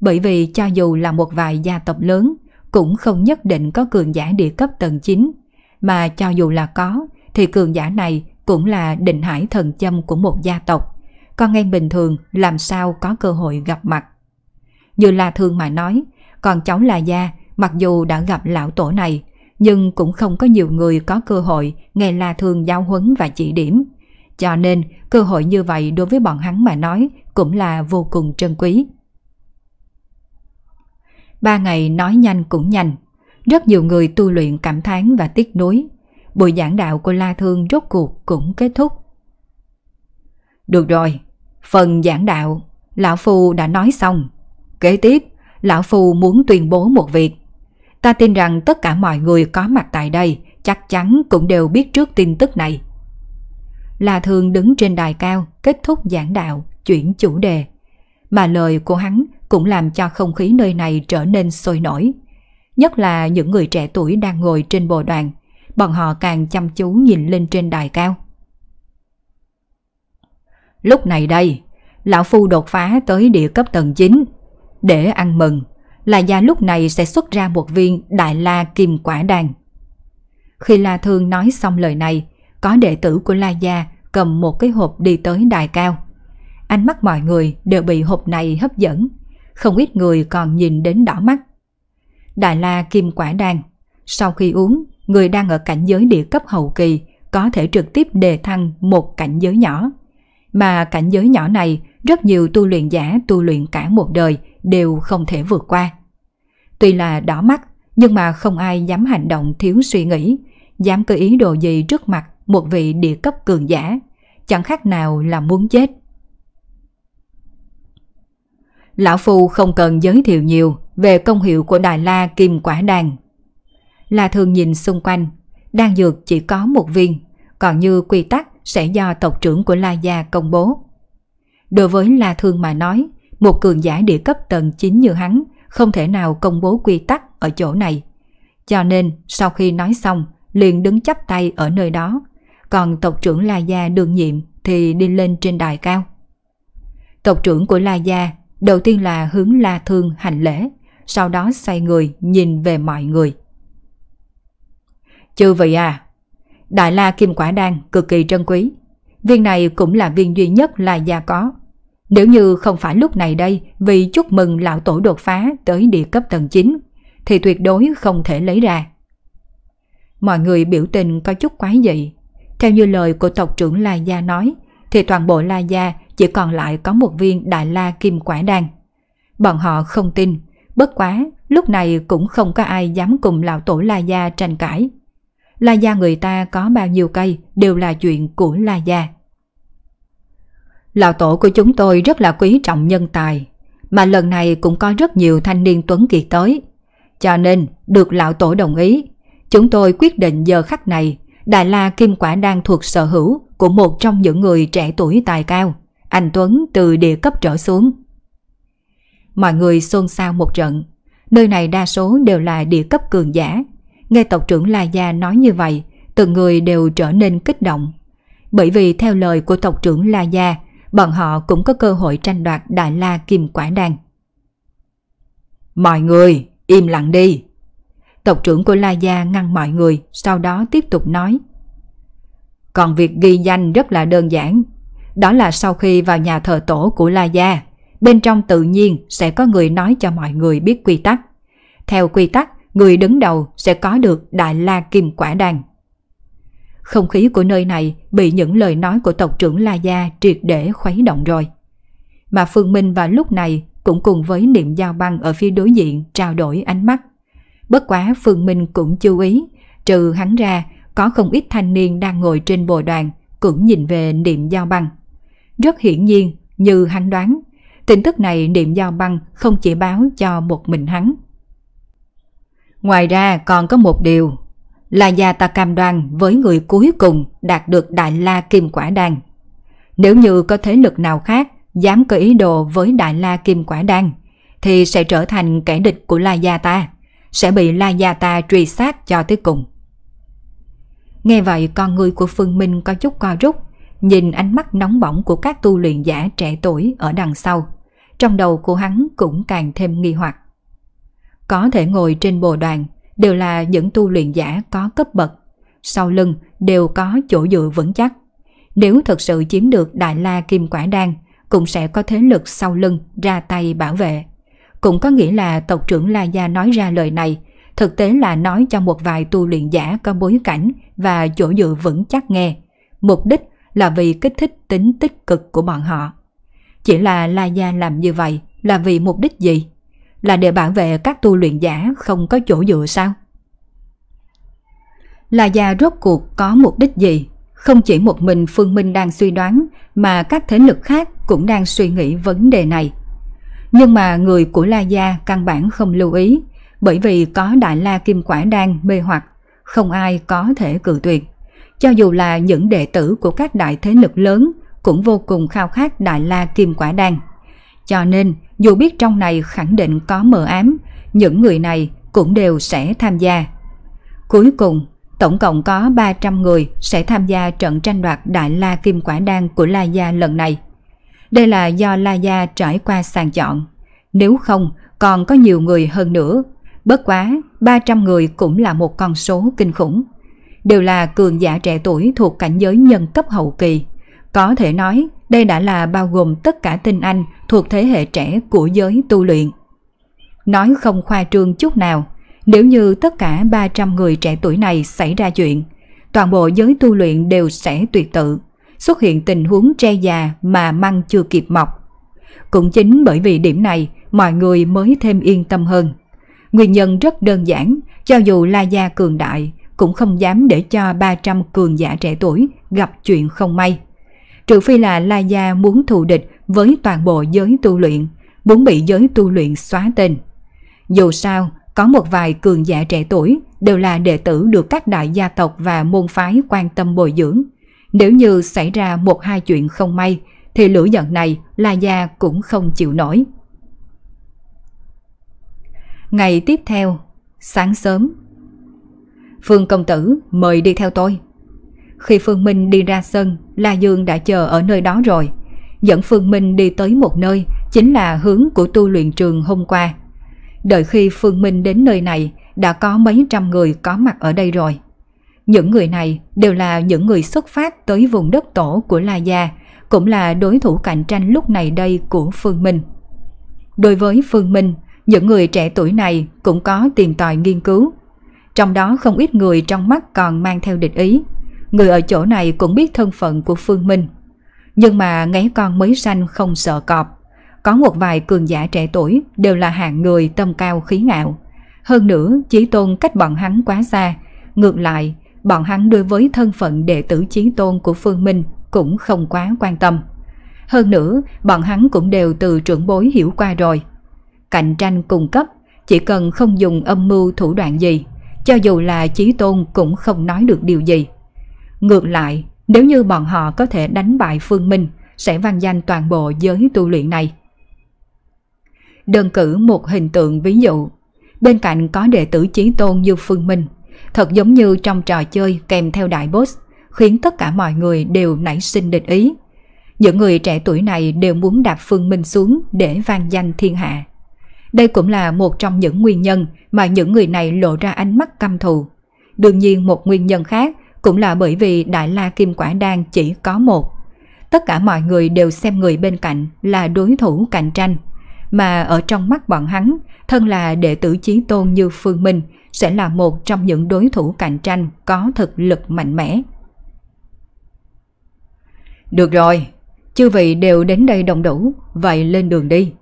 A: Bởi vì cho dù là một vài gia tộc lớn, cũng không nhất định có cường giả địa cấp tầng 9, mà cho dù là có, thì cường giả này cũng là định hải thần châm của một gia tộc. Con em bình thường làm sao có cơ hội gặp mặt. Như là thường mà nói, còn cháu là gia, mặc dù đã gặp lão tổ này, nhưng cũng không có nhiều người có cơ hội nghe La thường giao huấn và chỉ điểm. Cho nên, cơ hội như vậy đối với bọn hắn mà nói cũng là vô cùng trân quý ba ngày nói nhanh cũng nhanh. Rất nhiều người tu luyện cảm thán và tiếc nuối. Buổi giảng đạo của La Thương rốt cuộc cũng kết thúc. Được rồi, phần giảng đạo, Lão Phu đã nói xong. Kế tiếp, Lão Phu muốn tuyên bố một việc. Ta tin rằng tất cả mọi người có mặt tại đây chắc chắn cũng đều biết trước tin tức này. La Thương đứng trên đài cao, kết thúc giảng đạo, chuyển chủ đề. Mà lời của hắn cũng làm cho không khí nơi này trở nên sôi nổi. Nhất là những người trẻ tuổi đang ngồi trên bồ đoàn, bọn họ càng chăm chú nhìn lên trên đài cao. Lúc này đây, Lão Phu đột phá tới địa cấp tầng 9. Để ăn mừng, là gia lúc này sẽ xuất ra một viên đại la kim quả đàn. Khi La Thương nói xong lời này, có đệ tử của La Gia cầm một cái hộp đi tới đài cao. Ánh mắt mọi người đều bị hộp này hấp dẫn, không ít người còn nhìn đến đỏ mắt. Đại la kim quả đan, sau khi uống, người đang ở cảnh giới địa cấp hậu kỳ có thể trực tiếp đề thăng một cảnh giới nhỏ. Mà cảnh giới nhỏ này rất nhiều tu luyện giả tu luyện cả một đời đều không thể vượt qua. Tuy là đỏ mắt, nhưng mà không ai dám hành động thiếu suy nghĩ, dám cơ ý đồ gì trước mặt một vị địa cấp cường giả, chẳng khác nào là muốn chết. Lão Phu không cần giới thiệu nhiều về công hiệu của Đại La Kim Quả Đàn. La Thường nhìn xung quanh, đan dược chỉ có một viên, còn như quy tắc sẽ do tộc trưởng của La Gia công bố. Đối với La Thương mà nói, một cường giả địa cấp tầng 9 như hắn không thể nào công bố quy tắc ở chỗ này. Cho nên, sau khi nói xong, liền đứng chắp tay ở nơi đó. Còn tộc trưởng La Gia đương nhiệm thì đi lên trên đài cao. Tộc trưởng của La Gia Đầu tiên là hướng La Thương hành lễ, sau đó xoay người nhìn về mọi người. Chư vị à, Đại La Kim Quả Đan cực kỳ trân quý. Viên này cũng là viên duy nhất là gia có. Nếu như không phải lúc này đây vì chúc mừng lão tổ đột phá tới địa cấp tầng 9, thì tuyệt đối không thể lấy ra. Mọi người biểu tình có chút quái dị. Theo như lời của tộc trưởng La Gia nói, thì toàn bộ La Gia chỉ còn lại có một viên đại la kim quả đan. Bọn họ không tin, bất quá lúc này cũng không có ai dám cùng lão tổ La Gia tranh cãi. La Gia người ta có bao nhiêu cây đều là chuyện của La Gia. Lão tổ của chúng tôi rất là quý trọng nhân tài, mà lần này cũng có rất nhiều thanh niên tuấn kiệt tới. Cho nên, được lão tổ đồng ý, chúng tôi quyết định giờ khắc này, Đại La Kim Quả đang thuộc sở hữu của một trong những người trẻ tuổi tài cao anh Tuấn từ địa cấp trở xuống. Mọi người xôn xao một trận, nơi này đa số đều là địa cấp cường giả. Nghe tộc trưởng La Gia nói như vậy, từng người đều trở nên kích động. Bởi vì theo lời của tộc trưởng La Gia, bọn họ cũng có cơ hội tranh đoạt Đại La Kim Quả Đan. Mọi người, im lặng đi. Tộc trưởng của La Gia ngăn mọi người, sau đó tiếp tục nói. Còn việc ghi danh rất là đơn giản, đó là sau khi vào nhà thờ tổ của La Gia, bên trong tự nhiên sẽ có người nói cho mọi người biết quy tắc. Theo quy tắc, người đứng đầu sẽ có được Đại La Kim Quả Đàn. Không khí của nơi này bị những lời nói của tộc trưởng La Gia triệt để khuấy động rồi. Mà Phương Minh vào lúc này cũng cùng với niệm giao băng ở phía đối diện trao đổi ánh mắt. Bất quá Phương Minh cũng chú ý, trừ hắn ra có không ít thanh niên đang ngồi trên bồ đoàn cũng nhìn về niệm giao băng. Rất hiển nhiên, như hắn đoán, tin tức này niệm giao băng không chỉ báo cho một mình hắn. Ngoài ra còn có một điều là già ta cam đoan với người cuối cùng đạt được Đại La Kim Quả Đan. Nếu như có thế lực nào khác dám có ý đồ với Đại La Kim Quả Đan thì sẽ trở thành kẻ địch của La Gia ta, sẽ bị La Gia ta truy sát cho tới cùng. Nghe vậy con người của Phương Minh có chút co rút, nhìn ánh mắt nóng bỏng của các tu luyện giả trẻ tuổi ở đằng sau, trong đầu của hắn cũng càng thêm nghi hoặc. Có thể ngồi trên bồ đoàn đều là những tu luyện giả có cấp bậc, sau lưng đều có chỗ dựa vững chắc. Nếu thật sự chiếm được Đại La Kim Quả Đan, cũng sẽ có thế lực sau lưng ra tay bảo vệ. Cũng có nghĩa là tộc trưởng La Gia nói ra lời này, thực tế là nói cho một vài tu luyện giả có bối cảnh và chỗ dựa vững chắc nghe. Mục đích là vì kích thích tính tích cực của bọn họ. Chỉ là La Gia làm như vậy là vì mục đích gì? Là để bảo vệ các tu luyện giả không có chỗ dựa sao? La Gia rốt cuộc có mục đích gì? Không chỉ một mình Phương Minh đang suy đoán mà các thế lực khác cũng đang suy nghĩ vấn đề này. Nhưng mà người của La Gia căn bản không lưu ý bởi vì có Đại La Kim Quả đang mê hoặc không ai có thể cự tuyệt. Cho dù là những đệ tử của các đại thế lực lớn cũng vô cùng khao khát Đại La Kim Quả Đan. Cho nên, dù biết trong này khẳng định có mờ ám, những người này cũng đều sẽ tham gia. Cuối cùng, tổng cộng có 300 người sẽ tham gia trận tranh đoạt Đại La Kim Quả Đan của La Gia lần này. Đây là do La Gia trải qua sàng chọn. Nếu không, còn có nhiều người hơn nữa. Bất quá, 300 người cũng là một con số kinh khủng đều là cường giả trẻ tuổi thuộc cảnh giới nhân cấp hậu kỳ. Có thể nói, đây đã là bao gồm tất cả tinh anh thuộc thế hệ trẻ của giới tu luyện. Nói không khoa trương chút nào, nếu như tất cả 300 người trẻ tuổi này xảy ra chuyện, toàn bộ giới tu luyện đều sẽ tuyệt tự, xuất hiện tình huống tre già mà măng chưa kịp mọc. Cũng chính bởi vì điểm này, mọi người mới thêm yên tâm hơn. Nguyên nhân rất đơn giản, cho dù La Gia cường đại cũng không dám để cho 300 cường giả trẻ tuổi gặp chuyện không may. Trừ phi là La Gia muốn thù địch với toàn bộ giới tu luyện, muốn bị giới tu luyện xóa tên. Dù sao, có một vài cường giả trẻ tuổi đều là đệ tử được các đại gia tộc và môn phái quan tâm bồi dưỡng. Nếu như xảy ra một hai chuyện không may, thì lửa giận này La Gia cũng không chịu nổi. Ngày tiếp theo, sáng sớm Phương công tử mời đi theo tôi Khi Phương Minh đi ra sân La Dương đã chờ ở nơi đó rồi Dẫn Phương Minh đi tới một nơi Chính là hướng của tu luyện trường hôm qua Đợi khi Phương Minh đến nơi này Đã có mấy trăm người có mặt ở đây rồi Những người này đều là những người xuất phát tới vùng đất tổ của La Gia Cũng là đối thủ cạnh tranh lúc này đây của Phương Minh Đối với Phương Minh, những người trẻ tuổi này cũng có tìm tòi nghiên cứu trong đó không ít người trong mắt còn mang theo địch ý. Người ở chỗ này cũng biết thân phận của Phương Minh. Nhưng mà ngấy con mới sanh không sợ cọp. Có một vài cường giả trẻ tuổi đều là hạng người tâm cao khí ngạo. Hơn nữa, Chí Tôn cách bọn hắn quá xa. Ngược lại, bọn hắn đối với thân phận đệ tử Chí Tôn của Phương Minh cũng không quá quan tâm. Hơn nữa, bọn hắn cũng đều từ trưởng bối hiểu qua rồi. Cạnh tranh cung cấp, chỉ cần không dùng âm mưu thủ đoạn gì cho dù là Chí Tôn cũng không nói được điều gì. Ngược lại, nếu như bọn họ có thể đánh bại Phương Minh, sẽ vang danh toàn bộ giới tu luyện này. Đơn cử một hình tượng ví dụ, bên cạnh có đệ tử Chí Tôn như Phương Minh, thật giống như trong trò chơi kèm theo đại boss, khiến tất cả mọi người đều nảy sinh địch ý. Những người trẻ tuổi này đều muốn đạp Phương Minh xuống để vang danh thiên hạ. Đây cũng là một trong những nguyên nhân mà những người này lộ ra ánh mắt căm thù. Đương nhiên một nguyên nhân khác cũng là bởi vì Đại La Kim Quả Đan chỉ có một. Tất cả mọi người đều xem người bên cạnh là đối thủ cạnh tranh. Mà ở trong mắt bọn hắn, thân là đệ tử chí tôn như Phương Minh sẽ là một trong những đối thủ cạnh tranh có thực lực mạnh mẽ. Được rồi, chư vị đều đến đây đồng đủ, vậy lên đường đi.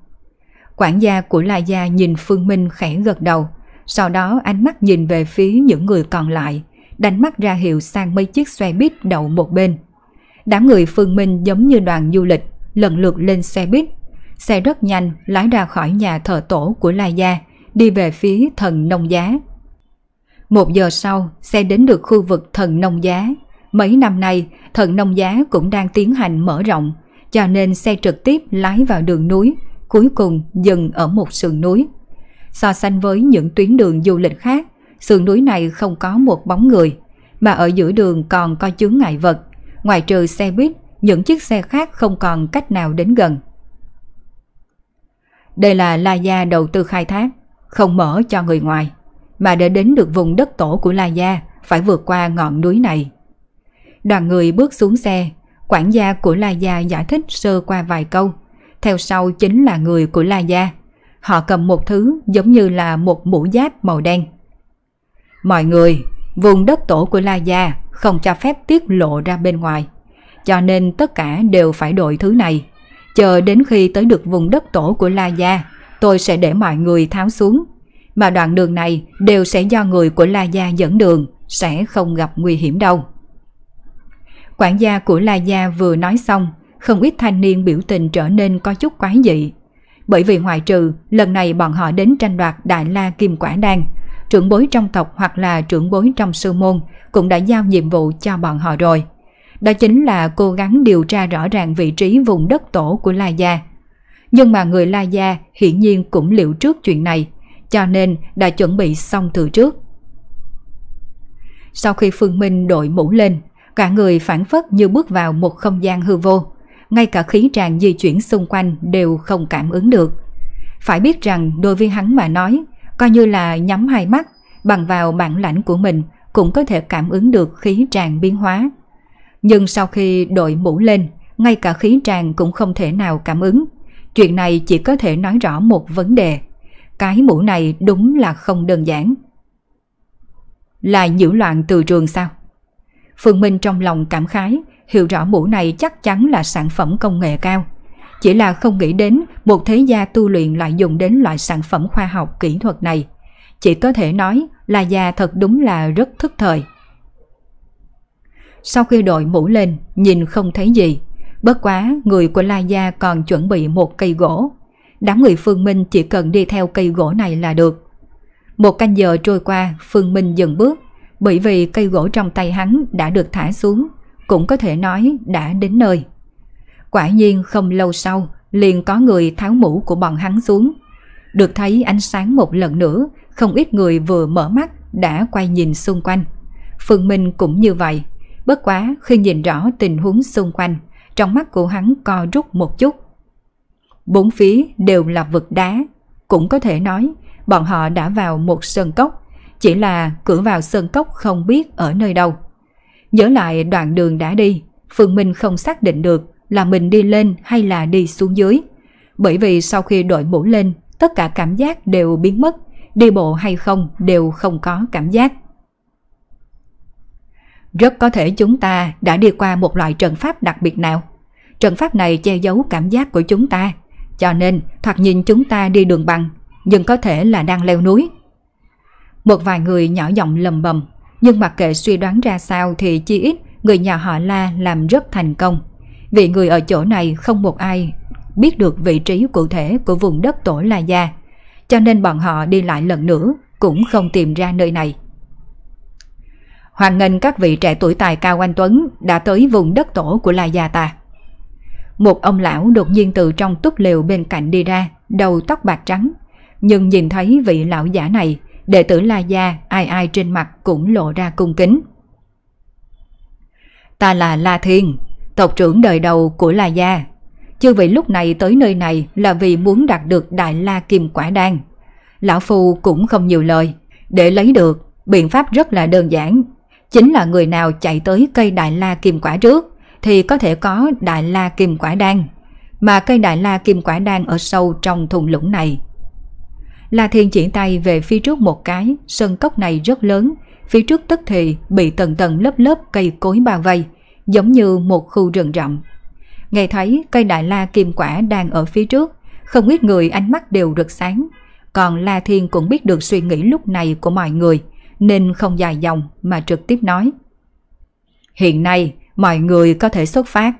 A: Quản gia của La Gia nhìn Phương Minh khẽ gật đầu, sau đó ánh mắt nhìn về phía những người còn lại, đánh mắt ra hiệu sang mấy chiếc xe buýt đậu một bên. Đám người Phương Minh giống như đoàn du lịch, lần lượt lên xe buýt. Xe rất nhanh lái ra khỏi nhà thờ tổ của La Gia, đi về phía thần nông giá. Một giờ sau, xe đến được khu vực thần nông giá. Mấy năm nay, thần nông giá cũng đang tiến hành mở rộng, cho nên xe trực tiếp lái vào đường núi, cuối cùng dừng ở một sườn núi. So sánh với những tuyến đường du lịch khác, sườn núi này không có một bóng người, mà ở giữa đường còn có chướng ngại vật, ngoài trừ xe buýt, những chiếc xe khác không còn cách nào đến gần. Đây là La Gia đầu tư khai thác, không mở cho người ngoài, mà để đến được vùng đất tổ của La Gia phải vượt qua ngọn núi này. Đoàn người bước xuống xe, quản gia của La Gia giải thích sơ qua vài câu – theo sau chính là người của La Gia. Họ cầm một thứ giống như là một mũ giáp màu đen. Mọi người, vùng đất tổ của La Gia không cho phép tiết lộ ra bên ngoài, cho nên tất cả đều phải đội thứ này. Chờ đến khi tới được vùng đất tổ của La Gia, tôi sẽ để mọi người tháo xuống, mà đoạn đường này đều sẽ do người của La Gia dẫn đường, sẽ không gặp nguy hiểm đâu. Quản gia của La Gia vừa nói xong, không ít thanh niên biểu tình trở nên có chút quái dị. Bởi vì ngoại trừ, lần này bọn họ đến tranh đoạt Đại La Kim Quả Đan, trưởng bối trong tộc hoặc là trưởng bối trong sư môn cũng đã giao nhiệm vụ cho bọn họ rồi. Đó chính là cố gắng điều tra rõ ràng vị trí vùng đất tổ của La Gia. Nhưng mà người La Gia hiển nhiên cũng liệu trước chuyện này, cho nên đã chuẩn bị xong từ trước. Sau khi Phương Minh đội mũ lên, cả người phản phất như bước vào một không gian hư vô ngay cả khí tràng di chuyển xung quanh đều không cảm ứng được. Phải biết rằng đối với hắn mà nói, coi như là nhắm hai mắt, bằng vào bản lãnh của mình cũng có thể cảm ứng được khí tràng biến hóa. Nhưng sau khi đội mũ lên, ngay cả khí tràng cũng không thể nào cảm ứng. Chuyện này chỉ có thể nói rõ một vấn đề. Cái mũ này đúng là không đơn giản. Là nhiễu loạn từ trường sao? Phương Minh trong lòng cảm khái, hiểu rõ mũ này chắc chắn là sản phẩm công nghệ cao. Chỉ là không nghĩ đến một thế gia tu luyện lại dùng đến loại sản phẩm khoa học kỹ thuật này. Chỉ có thể nói là già thật đúng là rất thức thời. Sau khi đội mũ lên, nhìn không thấy gì. Bất quá, người của La Gia còn chuẩn bị một cây gỗ. Đám người Phương Minh chỉ cần đi theo cây gỗ này là được. Một canh giờ trôi qua, Phương Minh dừng bước, bởi vì cây gỗ trong tay hắn đã được thả xuống, cũng có thể nói đã đến nơi. Quả nhiên không lâu sau, liền có người tháo mũ của bọn hắn xuống. Được thấy ánh sáng một lần nữa, không ít người vừa mở mắt đã quay nhìn xung quanh. Phương Minh cũng như vậy, bất quá khi nhìn rõ tình huống xung quanh, trong mắt của hắn co rút một chút. Bốn phía đều là vực đá, cũng có thể nói bọn họ đã vào một sơn cốc, chỉ là cửa vào sơn cốc không biết ở nơi đâu. Nhớ lại đoạn đường đã đi, Phương Minh không xác định được là mình đi lên hay là đi xuống dưới. Bởi vì sau khi đội mũ lên, tất cả cảm giác đều biến mất, đi bộ hay không đều không có cảm giác. Rất có thể chúng ta đã đi qua một loại trận pháp đặc biệt nào. Trận pháp này che giấu cảm giác của chúng ta, cho nên thoạt nhìn chúng ta đi đường bằng, nhưng có thể là đang leo núi. Một vài người nhỏ giọng lầm bầm nhưng mặc kệ suy đoán ra sao thì chi ít người nhà họ La làm rất thành công. Vì người ở chỗ này không một ai biết được vị trí cụ thể của vùng đất tổ La Gia, cho nên bọn họ đi lại lần nữa cũng không tìm ra nơi này. Hoàng Ngân các vị trẻ tuổi tài cao anh Tuấn đã tới vùng đất tổ của La Gia ta. Một ông lão đột nhiên từ trong túp lều bên cạnh đi ra, đầu tóc bạc trắng. Nhưng nhìn thấy vị lão giả này đệ tử La Gia ai ai trên mặt cũng lộ ra cung kính. Ta là La Thiên, tộc trưởng đời đầu của La Gia. Chư vị lúc này tới nơi này là vì muốn đạt được Đại La Kim Quả Đan. Lão Phu cũng không nhiều lời. Để lấy được, biện pháp rất là đơn giản. Chính là người nào chạy tới cây Đại La Kim Quả trước thì có thể có Đại La Kim Quả Đan. Mà cây Đại La Kim Quả Đan ở sâu trong thùng lũng này La Thiên chỉ tay về phía trước một cái, sân cốc này rất lớn, phía trước tức thì bị tầng tầng lớp lớp cây cối bao vây, giống như một khu rừng rậm. Nghe thấy cây đại la kim quả đang ở phía trước, không ít người ánh mắt đều rực sáng. Còn La Thiên cũng biết được suy nghĩ lúc này của mọi người, nên không dài dòng mà trực tiếp nói. Hiện nay, mọi người có thể xuất phát.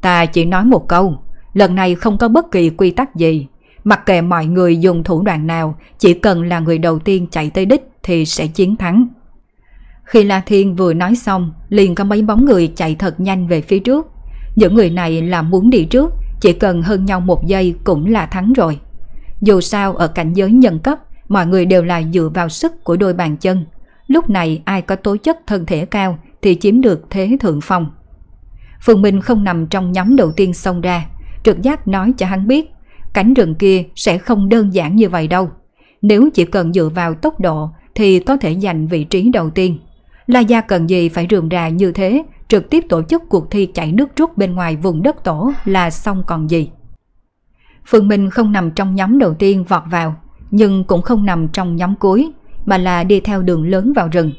A: Ta chỉ nói một câu, lần này không có bất kỳ quy tắc gì, Mặc kệ mọi người dùng thủ đoạn nào, chỉ cần là người đầu tiên chạy tới đích thì sẽ chiến thắng. Khi La Thiên vừa nói xong, liền có mấy bóng người chạy thật nhanh về phía trước. Những người này là muốn đi trước, chỉ cần hơn nhau một giây cũng là thắng rồi. Dù sao ở cảnh giới nhân cấp, mọi người đều là dựa vào sức của đôi bàn chân. Lúc này ai có tố chất thân thể cao thì chiếm được thế thượng phong. Phương Minh không nằm trong nhóm đầu tiên xông ra, trực giác nói cho hắn biết cánh rừng kia sẽ không đơn giản như vậy đâu. Nếu chỉ cần dựa vào tốc độ thì có thể giành vị trí đầu tiên. La Gia cần gì phải rườm rà như thế, trực tiếp tổ chức cuộc thi chạy nước rút bên ngoài vùng đất tổ là xong còn gì. Phương Minh không nằm trong nhóm đầu tiên vọt vào, nhưng cũng không nằm trong nhóm cuối, mà là đi theo đường lớn vào rừng.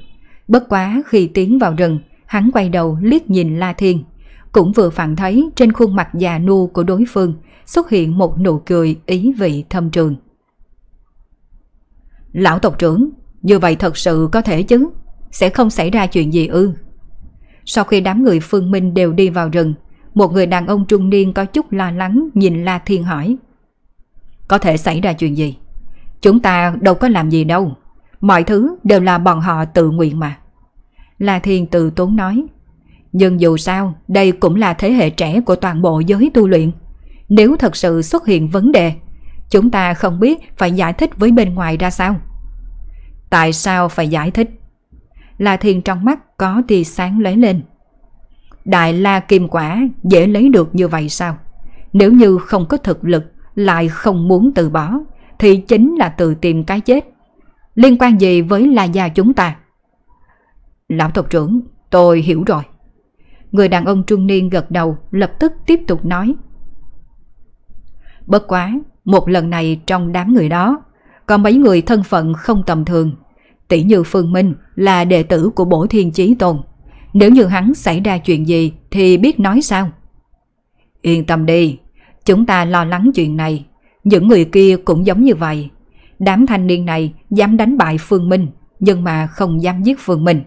A: Bất quá khi tiến vào rừng, hắn quay đầu liếc nhìn La Thiên, cũng vừa phản thấy trên khuôn mặt già nua của đối phương xuất hiện một nụ cười ý vị thâm trường. Lão tộc trưởng, như vậy thật sự có thể chứ, sẽ không xảy ra chuyện gì ư. Sau khi đám người phương minh đều đi vào rừng, một người đàn ông trung niên có chút lo lắng nhìn La Thiên hỏi. Có thể xảy ra chuyện gì? Chúng ta đâu có làm gì đâu, mọi thứ đều là bọn họ tự nguyện mà. La Thiên từ tốn nói, nhưng dù sao, đây cũng là thế hệ trẻ của toàn bộ giới tu luyện nếu thật sự xuất hiện vấn đề. Chúng ta không biết phải giải thích với bên ngoài ra sao. Tại sao phải giải thích? La Thiên trong mắt có tia sáng lấy lên. Đại La Kim Quả dễ lấy được như vậy sao? Nếu như không có thực lực, lại không muốn từ bỏ, thì chính là tự tìm cái chết. Liên quan gì với La Gia chúng ta? Lão tộc trưởng, tôi hiểu rồi. Người đàn ông trung niên gật đầu lập tức tiếp tục nói. Bất quá, một lần này trong đám người đó, có mấy người thân phận không tầm thường. Tỷ như Phương Minh là đệ tử của Bổ Thiên Chí Tôn. Nếu như hắn xảy ra chuyện gì thì biết nói sao? Yên tâm đi, chúng ta lo lắng chuyện này. Những người kia cũng giống như vậy. Đám thanh niên này dám đánh bại Phương Minh, nhưng mà không dám giết Phương Minh.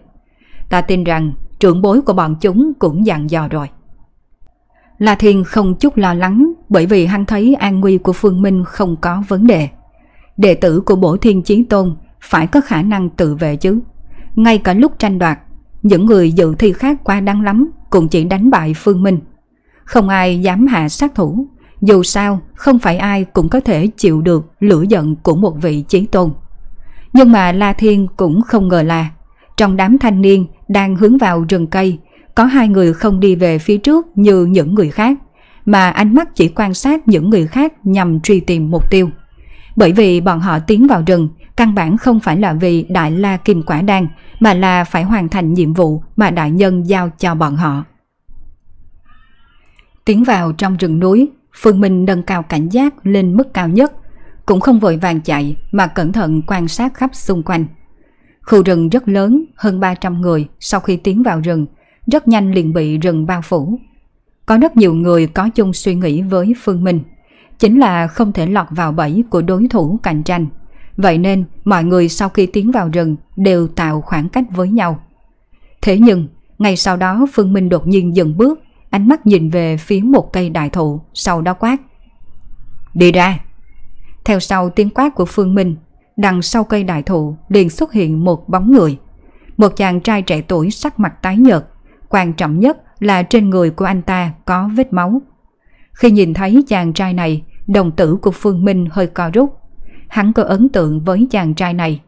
A: Ta tin rằng trưởng bối của bọn chúng cũng dặn dò rồi. La Thiên không chút lo lắng bởi vì hắn thấy an nguy của Phương Minh không có vấn đề. Đệ tử của Bổ Thiên Chí Tôn phải có khả năng tự vệ chứ. Ngay cả lúc tranh đoạt, những người dự thi khác qua đáng lắm cũng chỉ đánh bại Phương Minh. Không ai dám hạ sát thủ, dù sao không phải ai cũng có thể chịu được lửa giận của một vị Chí Tôn. Nhưng mà La Thiên cũng không ngờ là trong đám thanh niên đang hướng vào rừng cây có hai người không đi về phía trước như những người khác, mà ánh mắt chỉ quan sát những người khác nhằm truy tìm mục tiêu. Bởi vì bọn họ tiến vào rừng, căn bản không phải là vì Đại La Kim Quả Đan, mà là phải hoàn thành nhiệm vụ mà đại nhân giao cho bọn họ. Tiến vào trong rừng núi, Phương Minh nâng cao cảnh giác lên mức cao nhất, cũng không vội vàng chạy mà cẩn thận quan sát khắp xung quanh. Khu rừng rất lớn, hơn 300 người sau khi tiến vào rừng rất nhanh liền bị rừng bao phủ. Có rất nhiều người có chung suy nghĩ với Phương Minh, chính là không thể lọt vào bẫy của đối thủ cạnh tranh. Vậy nên mọi người sau khi tiến vào rừng đều tạo khoảng cách với nhau. Thế nhưng, ngay sau đó Phương Minh đột nhiên dừng bước, ánh mắt nhìn về phía một cây đại thụ, sau đó quát. Đi ra! Theo sau tiếng quát của Phương Minh, đằng sau cây đại thụ liền xuất hiện một bóng người. Một chàng trai trẻ tuổi sắc mặt tái nhợt, quan trọng nhất là trên người của anh ta có vết máu. Khi nhìn thấy chàng trai này, đồng tử của Phương Minh hơi co rút. Hắn có ấn tượng với chàng trai này.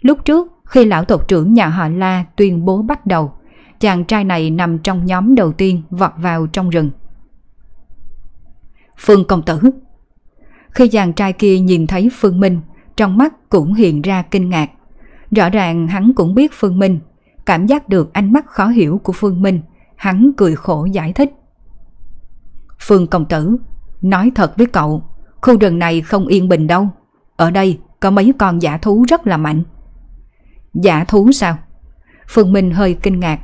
A: Lúc trước, khi lão tộc trưởng nhà họ La tuyên bố bắt đầu, chàng trai này nằm trong nhóm đầu tiên vọt vào trong rừng. Phương công tử Khi chàng trai kia nhìn thấy Phương Minh, trong mắt cũng hiện ra kinh ngạc. Rõ ràng hắn cũng biết Phương Minh cảm giác được ánh mắt khó hiểu của Phương Minh, hắn cười khổ giải thích. Phương công tử, nói thật với cậu, khu rừng này không yên bình đâu. Ở đây có mấy con giả thú rất là mạnh. Giả thú sao? Phương Minh hơi kinh ngạc.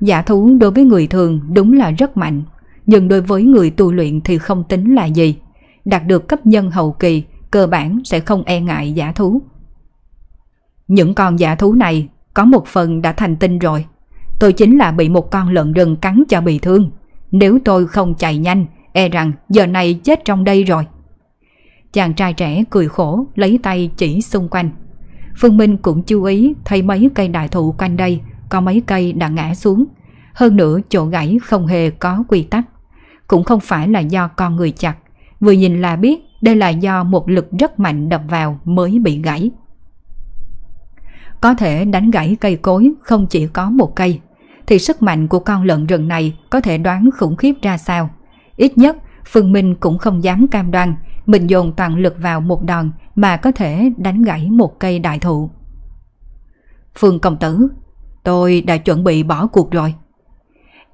A: Giả thú đối với người thường đúng là rất mạnh, nhưng đối với người tu luyện thì không tính là gì. Đạt được cấp nhân hậu kỳ, cơ bản sẽ không e ngại giả thú. Những con giả thú này có một phần đã thành tinh rồi. Tôi chính là bị một con lợn rừng cắn cho bị thương. Nếu tôi không chạy nhanh, e rằng giờ này chết trong đây rồi. Chàng trai trẻ cười khổ lấy tay chỉ xung quanh. Phương Minh cũng chú ý thấy mấy cây đại thụ quanh đây có mấy cây đã ngã xuống. Hơn nữa chỗ gãy không hề có quy tắc. Cũng không phải là do con người chặt. Vừa nhìn là biết đây là do một lực rất mạnh đập vào mới bị gãy có thể đánh gãy cây cối không chỉ có một cây, thì sức mạnh của con lợn rừng này có thể đoán khủng khiếp ra sao. Ít nhất, Phương Minh cũng không dám cam đoan mình dồn toàn lực vào một đòn mà có thể đánh gãy một cây đại thụ. Phương Công Tử, tôi đã chuẩn bị bỏ cuộc rồi.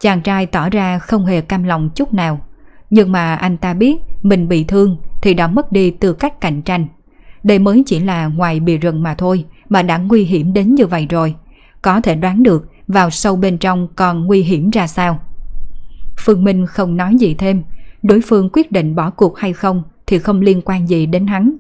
A: Chàng trai tỏ ra không hề cam lòng chút nào, nhưng mà anh ta biết mình bị thương thì đã mất đi tư cách cạnh tranh. Đây mới chỉ là ngoài bì rừng mà thôi, mà đã nguy hiểm đến như vậy rồi. Có thể đoán được vào sâu bên trong còn nguy hiểm ra sao. Phương Minh không nói gì thêm, đối phương quyết định bỏ cuộc hay không thì không liên quan gì đến hắn.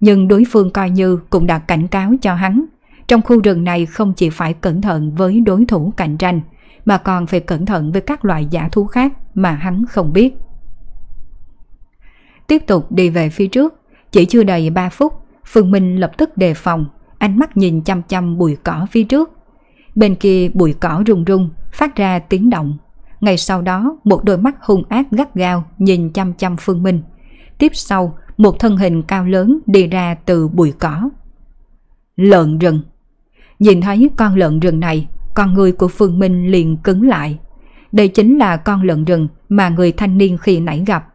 A: Nhưng đối phương coi như cũng đã cảnh cáo cho hắn. Trong khu rừng này không chỉ phải cẩn thận với đối thủ cạnh tranh, mà còn phải cẩn thận với các loại giả thú khác mà hắn không biết. Tiếp tục đi về phía trước, chỉ chưa đầy 3 phút, Phương Minh lập tức đề phòng ánh mắt nhìn chăm chăm bụi cỏ phía trước. Bên kia bụi cỏ rung rung, phát ra tiếng động. Ngay sau đó, một đôi mắt hung ác gắt gao nhìn chăm chăm Phương Minh. Tiếp sau, một thân hình cao lớn đi ra từ bụi cỏ. Lợn rừng Nhìn thấy con lợn rừng này, con người của Phương Minh liền cứng lại. Đây chính là con lợn rừng mà người thanh niên khi nãy gặp.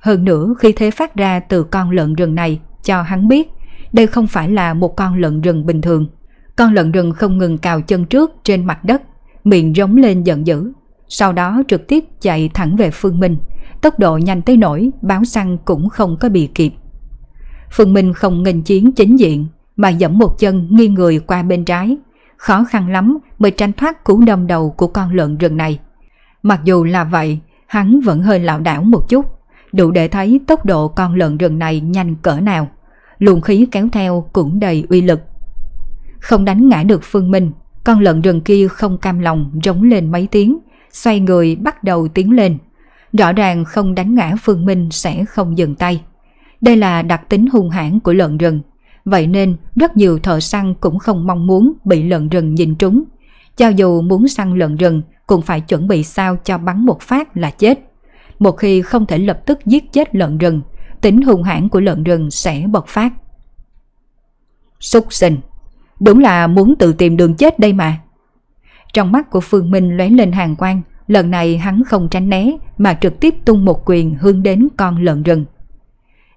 A: Hơn nữa khi thế phát ra từ con lợn rừng này cho hắn biết đây không phải là một con lợn rừng bình thường. Con lợn rừng không ngừng cào chân trước trên mặt đất, miệng rống lên giận dữ. Sau đó trực tiếp chạy thẳng về Phương Minh, tốc độ nhanh tới nổi báo săn cũng không có bị kịp. Phương Minh không nghênh chiến chính diện mà dẫm một chân nghiêng người qua bên trái. Khó khăn lắm mới tránh thoát cú đâm đầu của con lợn rừng này. Mặc dù là vậy, hắn vẫn hơi lảo đảo một chút, đủ để thấy tốc độ con lợn rừng này nhanh cỡ nào luồng khí kéo theo cũng đầy uy lực. Không đánh ngã được Phương Minh, con lợn rừng kia không cam lòng rống lên mấy tiếng, xoay người bắt đầu tiến lên. Rõ ràng không đánh ngã Phương Minh sẽ không dừng tay. Đây là đặc tính hung hãn của lợn rừng. Vậy nên rất nhiều thợ săn cũng không mong muốn bị lợn rừng nhìn trúng. Cho dù muốn săn lợn rừng cũng phải chuẩn bị sao cho bắn một phát là chết. Một khi không thể lập tức giết chết lợn rừng tính hung hãn của lợn rừng sẽ bộc phát. Xúc sinh, đúng là muốn tự tìm đường chết đây mà. Trong mắt của Phương Minh lóe lên hàng quang, lần này hắn không tránh né mà trực tiếp tung một quyền hướng đến con lợn rừng.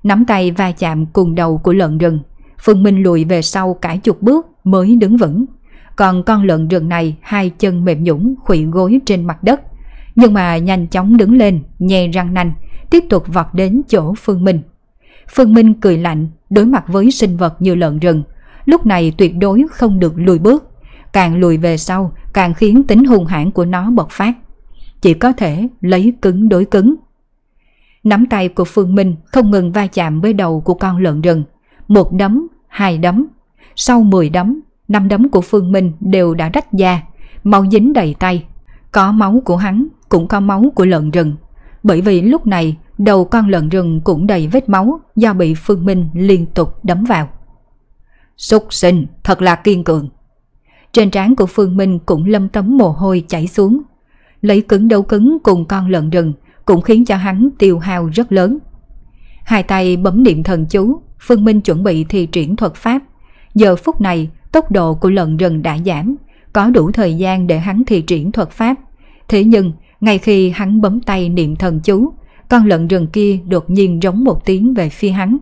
A: Nắm tay va chạm cùng đầu của lợn rừng, Phương Minh lùi về sau cả chục bước mới đứng vững. Còn con lợn rừng này hai chân mềm nhũng khuỵu gối trên mặt đất, nhưng mà nhanh chóng đứng lên, nhè răng nanh, tiếp tục vọt đến chỗ Phương Minh. Phương Minh cười lạnh, đối mặt với sinh vật như lợn rừng, lúc này tuyệt đối không được lùi bước. Càng lùi về sau, càng khiến tính hung hãn của nó bộc phát. Chỉ có thể lấy cứng đối cứng. Nắm tay của Phương Minh không ngừng va chạm với đầu của con lợn rừng. Một đấm, hai đấm. Sau 10 đấm, năm đấm của Phương Minh đều đã rách da, máu dính đầy tay. Có máu của hắn, cũng có máu của lợn rừng. Bởi vì lúc này Đầu con lợn rừng cũng đầy vết máu do bị Phương Minh liên tục đấm vào. Súc sinh, thật là kiên cường. Trên trán của Phương Minh cũng lâm tấm mồ hôi chảy xuống. Lấy cứng đấu cứng cùng con lợn rừng cũng khiến cho hắn tiêu hao rất lớn. Hai tay bấm niệm thần chú, Phương Minh chuẩn bị thi triển thuật pháp. Giờ phút này, tốc độ của lợn rừng đã giảm, có đủ thời gian để hắn thi triển thuật pháp. Thế nhưng, ngay khi hắn bấm tay niệm thần chú, con lợn rừng kia đột nhiên rống một tiếng về phía hắn.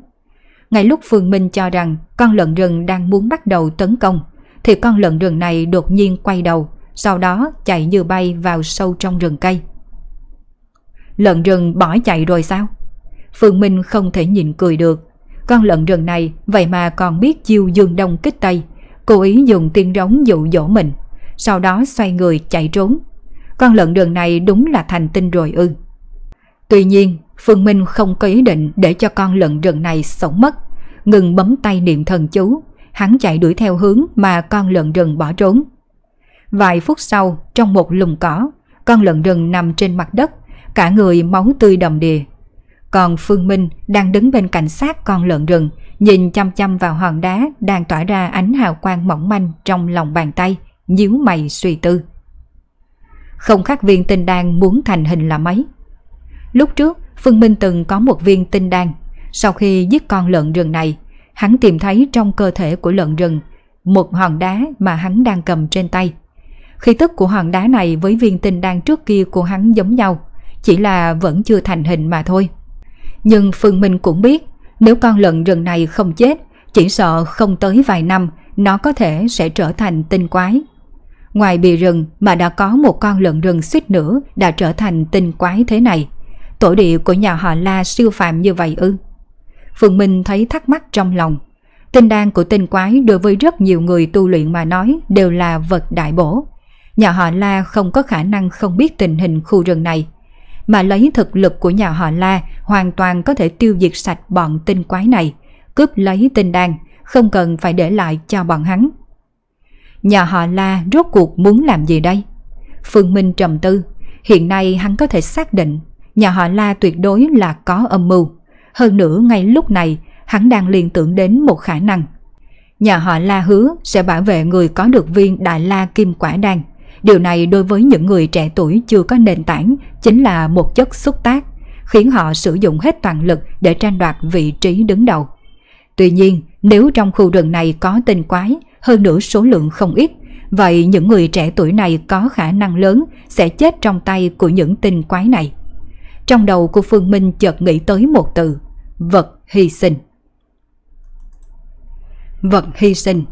A: Ngay lúc Phương Minh cho rằng con lợn rừng đang muốn bắt đầu tấn công, thì con lợn rừng này đột nhiên quay đầu, sau đó chạy như bay vào sâu trong rừng cây. Lợn rừng bỏ chạy rồi sao? Phương Minh không thể nhịn cười được. Con lợn rừng này vậy mà còn biết chiêu dương đông kích tây, cố ý dùng tiên rống dụ dỗ mình, sau đó xoay người chạy trốn. Con lợn rừng này đúng là thành tinh rồi ư. Tuy nhiên, Phương Minh không có ý định để cho con lợn rừng này sống mất. Ngừng bấm tay niệm thần chú, hắn chạy đuổi theo hướng mà con lợn rừng bỏ trốn. Vài phút sau, trong một lùm cỏ, con lợn rừng nằm trên mặt đất, cả người máu tươi đầm đìa. Còn Phương Minh đang đứng bên cạnh sát con lợn rừng, nhìn chăm chăm vào hòn đá đang tỏa ra ánh hào quang mỏng manh trong lòng bàn tay, nhíu mày suy tư. Không khác viên tinh đang muốn thành hình là mấy, Lúc trước, Phương Minh từng có một viên tinh đan. Sau khi giết con lợn rừng này, hắn tìm thấy trong cơ thể của lợn rừng một hòn đá mà hắn đang cầm trên tay. Khí tức của hòn đá này với viên tinh đan trước kia của hắn giống nhau, chỉ là vẫn chưa thành hình mà thôi. Nhưng Phương Minh cũng biết, nếu con lợn rừng này không chết, chỉ sợ không tới vài năm nó có thể sẽ trở thành tinh quái. Ngoài bì rừng mà đã có một con lợn rừng suýt nữa đã trở thành tinh quái thế này, Tổ địa của nhà họ La siêu phạm như vậy ư? Phượng Minh thấy thắc mắc trong lòng. Tinh đan của tinh quái đối với rất nhiều người tu luyện mà nói đều là vật đại bổ. Nhà họ La không có khả năng không biết tình hình khu rừng này. Mà lấy thực lực của nhà họ La hoàn toàn có thể tiêu diệt sạch bọn tinh quái này, cướp lấy tinh đan, không cần phải để lại cho bọn hắn. Nhà họ La rốt cuộc muốn làm gì đây? Phương Minh trầm tư, hiện nay hắn có thể xác định nhà họ La tuyệt đối là có âm mưu. Hơn nữa ngay lúc này, hắn đang liên tưởng đến một khả năng. Nhà họ La hứa sẽ bảo vệ người có được viên Đại La Kim Quả Đan. Điều này đối với những người trẻ tuổi chưa có nền tảng chính là một chất xúc tác, khiến họ sử dụng hết toàn lực để tranh đoạt vị trí đứng đầu. Tuy nhiên, nếu trong khu rừng này có tên quái, hơn nữa số lượng không ít, vậy những người trẻ tuổi này có khả năng lớn sẽ chết trong tay của những tên quái này. Trong đầu của Phương Minh chợt nghĩ tới một từ, vật hy sinh. Vật hy sinh.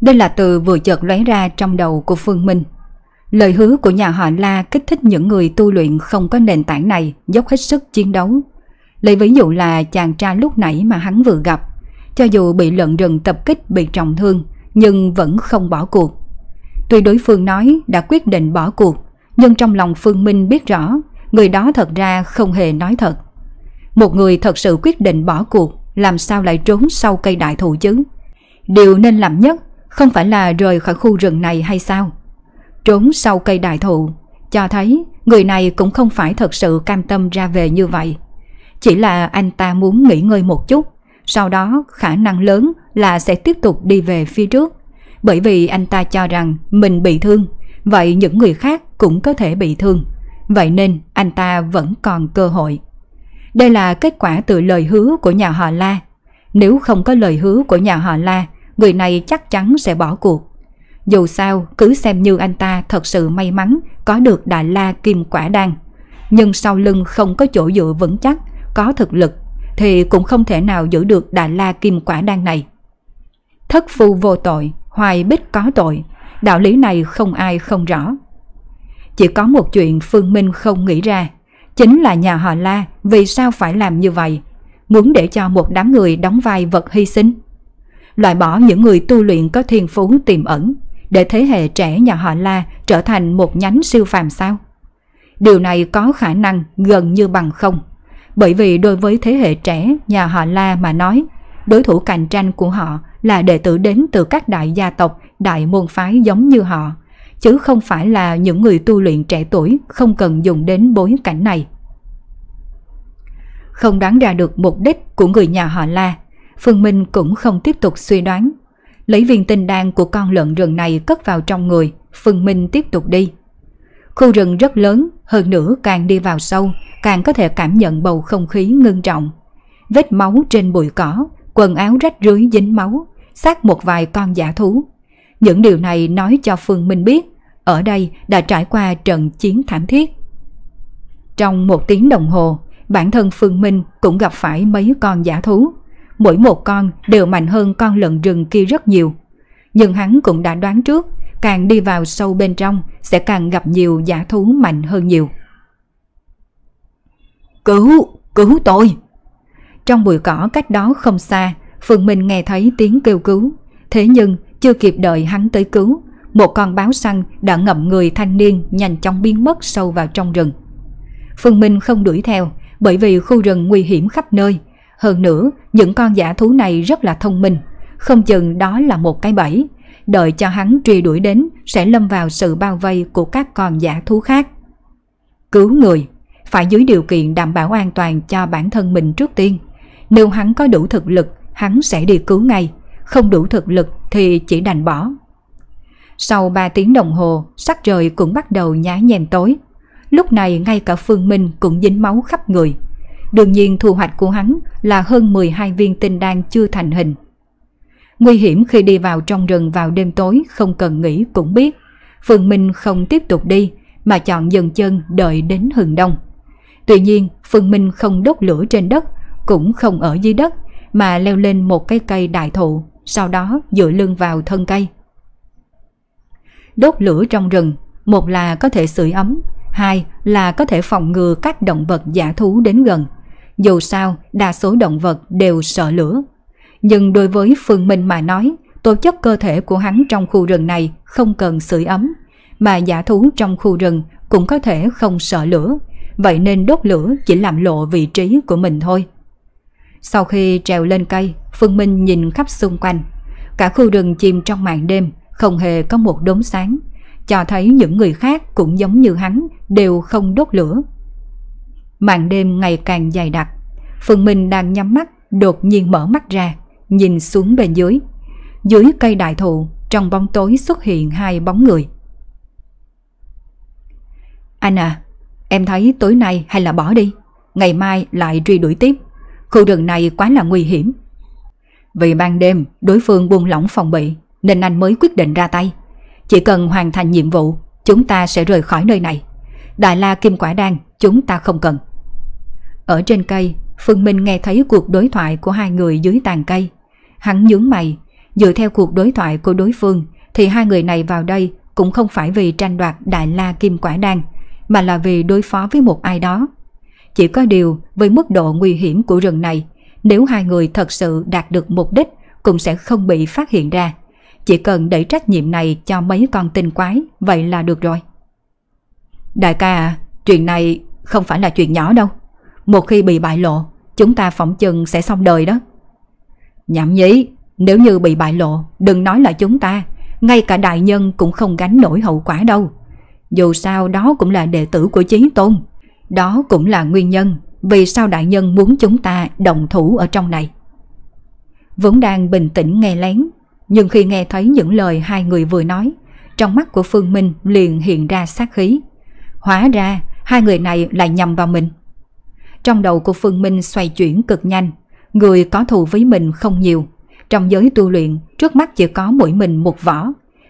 A: Đây là từ vừa chợt lóe ra trong đầu của Phương Minh. Lời hứa của nhà họ La kích thích những người tu luyện không có nền tảng này dốc hết sức chiến đấu. Lấy ví dụ là chàng trai lúc nãy mà hắn vừa gặp, cho dù bị lợn rừng tập kích bị trọng thương nhưng vẫn không bỏ cuộc. Tuy đối phương nói đã quyết định bỏ cuộc, nhưng trong lòng Phương Minh biết rõ người đó thật ra không hề nói thật. Một người thật sự quyết định bỏ cuộc, làm sao lại trốn sau cây đại thụ chứ? Điều nên làm nhất không phải là rời khỏi khu rừng này hay sao? Trốn sau cây đại thụ, cho thấy người này cũng không phải thật sự cam tâm ra về như vậy. Chỉ là anh ta muốn nghỉ ngơi một chút, sau đó khả năng lớn là sẽ tiếp tục đi về phía trước. Bởi vì anh ta cho rằng mình bị thương, vậy những người khác cũng có thể bị thương vậy nên anh ta vẫn còn cơ hội. Đây là kết quả từ lời hứa của nhà họ La. Nếu không có lời hứa của nhà họ La, người này chắc chắn sẽ bỏ cuộc. Dù sao, cứ xem như anh ta thật sự may mắn có được Đại La Kim Quả Đan. Nhưng sau lưng không có chỗ dựa vững chắc, có thực lực, thì cũng không thể nào giữ được Đại La Kim Quả Đan này. Thất phu vô tội, hoài bích có tội, đạo lý này không ai không rõ. Chỉ có một chuyện Phương Minh không nghĩ ra, chính là nhà họ La vì sao phải làm như vậy, muốn để cho một đám người đóng vai vật hy sinh. Loại bỏ những người tu luyện có thiên phú tiềm ẩn, để thế hệ trẻ nhà họ La trở thành một nhánh siêu phàm sao? Điều này có khả năng gần như bằng không, bởi vì đối với thế hệ trẻ nhà họ La mà nói, đối thủ cạnh tranh của họ là đệ tử đến từ các đại gia tộc, đại môn phái giống như họ, chứ không phải là những người tu luyện trẻ tuổi không cần dùng đến bối cảnh này. Không đoán ra được mục đích của người nhà họ La, Phương Minh cũng không tiếp tục suy đoán. Lấy viên tinh đan của con lợn rừng này cất vào trong người, Phương Minh tiếp tục đi. Khu rừng rất lớn, hơn nữa càng đi vào sâu, càng có thể cảm nhận bầu không khí ngưng trọng. Vết máu trên bụi cỏ, quần áo rách rưới dính máu, xác một vài con giả thú. Những điều này nói cho Phương Minh biết ở đây đã trải qua trận chiến thảm thiết. Trong một tiếng đồng hồ, bản thân Phương Minh cũng gặp phải mấy con giả thú. Mỗi một con đều mạnh hơn con lợn rừng kia rất nhiều. Nhưng hắn cũng đã đoán trước, càng đi vào sâu bên trong sẽ càng gặp nhiều giả thú mạnh hơn nhiều. Cứu, cứu tôi! Trong bụi cỏ cách đó không xa, Phương Minh nghe thấy tiếng kêu cứu. Thế nhưng chưa kịp đợi hắn tới cứu một con báo săn đã ngậm người thanh niên nhanh chóng biến mất sâu vào trong rừng. Phương Minh không đuổi theo, bởi vì khu rừng nguy hiểm khắp nơi. Hơn nữa, những con giả thú này rất là thông minh, không chừng đó là một cái bẫy. Đợi cho hắn truy đuổi đến sẽ lâm vào sự bao vây của các con giả thú khác. Cứu người, phải dưới điều kiện đảm bảo an toàn cho bản thân mình trước tiên. Nếu hắn có đủ thực lực, hắn sẽ đi cứu ngay, không đủ thực lực thì chỉ đành bỏ. Sau 3 tiếng đồng hồ, sắc trời cũng bắt đầu nhá nhem tối. Lúc này ngay cả Phương Minh cũng dính máu khắp người. Đương nhiên thu hoạch của hắn là hơn 12 viên tinh đan chưa thành hình. Nguy hiểm khi đi vào trong rừng vào đêm tối không cần nghĩ cũng biết. Phương Minh không tiếp tục đi mà chọn dừng chân đợi đến hừng đông. Tuy nhiên, Phương Minh không đốt lửa trên đất, cũng không ở dưới đất mà leo lên một cái cây đại thụ, sau đó dựa lưng vào thân cây. Đốt lửa trong rừng, một là có thể sưởi ấm, hai là có thể phòng ngừa các động vật giả thú đến gần. Dù sao, đa số động vật đều sợ lửa. Nhưng đối với Phương Minh mà nói, tổ chức cơ thể của hắn trong khu rừng này không cần sưởi ấm, mà giả thú trong khu rừng cũng có thể không sợ lửa, vậy nên đốt lửa chỉ làm lộ vị trí của mình thôi. Sau khi trèo lên cây, Phương Minh nhìn khắp xung quanh. Cả khu rừng chìm trong màn đêm, không hề có một đốm sáng, cho thấy những người khác cũng giống như hắn đều không đốt lửa. Màn đêm ngày càng dày đặc, Phương Minh đang nhắm mắt đột nhiên mở mắt ra, nhìn xuống bên dưới. Dưới cây đại thụ, trong bóng tối xuất hiện hai bóng người. Anh à, em thấy tối nay hay là bỏ đi, ngày mai lại truy đuổi tiếp. Khu rừng này quá là nguy hiểm. Vì ban đêm, đối phương buông lỏng phòng bị, nên anh mới quyết định ra tay. Chỉ cần hoàn thành nhiệm vụ, chúng ta sẽ rời khỏi nơi này. Đại la kim quả đan, chúng ta không cần. Ở trên cây, Phương Minh nghe thấy cuộc đối thoại của hai người dưới tàn cây. Hắn nhướng mày, dựa theo cuộc đối thoại của đối phương thì hai người này vào đây cũng không phải vì tranh đoạt đại la kim quả đan, mà là vì đối phó với một ai đó. Chỉ có điều, với mức độ nguy hiểm của rừng này, nếu hai người thật sự đạt được mục đích cũng sẽ không bị phát hiện ra chỉ cần đẩy trách nhiệm này cho mấy con tinh quái, vậy là được rồi. Đại ca chuyện này không phải là chuyện nhỏ đâu. Một khi bị bại lộ, chúng ta phỏng chừng sẽ xong đời đó. Nhảm nhí, nếu như bị bại lộ, đừng nói là chúng ta, ngay cả đại nhân cũng không gánh nổi hậu quả đâu. Dù sao đó cũng là đệ tử của Chí Tôn, đó cũng là nguyên nhân vì sao đại nhân muốn chúng ta đồng thủ ở trong này. Vốn đang bình tĩnh nghe lén, nhưng khi nghe thấy những lời hai người vừa nói, trong mắt của Phương Minh liền hiện ra sát khí. Hóa ra, hai người này lại nhầm vào mình. Trong đầu của Phương Minh xoay chuyển cực nhanh, người có thù với mình không nhiều. Trong giới tu luyện, trước mắt chỉ có mỗi mình một võ.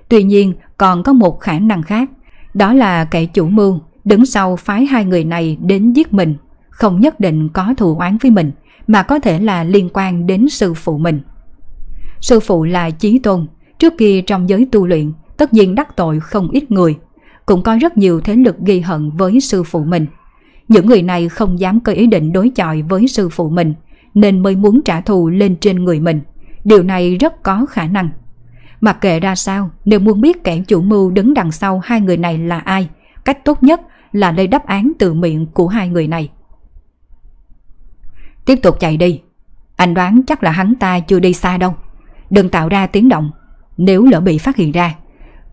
A: Tuy nhiên, còn có một khả năng khác, đó là kẻ chủ mưu đứng sau phái hai người này đến giết mình, không nhất định có thù oán với mình, mà có thể là liên quan đến sư phụ mình. Sư phụ là Chí Tôn, trước kia trong giới tu luyện, tất nhiên đắc tội không ít người, cũng có rất nhiều thế lực ghi hận với sư phụ mình. Những người này không dám có ý định đối chọi với sư phụ mình, nên mới muốn trả thù lên trên người mình. Điều này rất có khả năng. Mặc kệ ra sao, nếu muốn biết kẻ chủ mưu đứng đằng sau hai người này là ai, cách tốt nhất là lấy đáp án từ miệng của hai người này. Tiếp tục chạy đi. Anh đoán chắc là hắn ta chưa đi xa đâu. Đừng tạo ra tiếng động Nếu lỡ bị phát hiện ra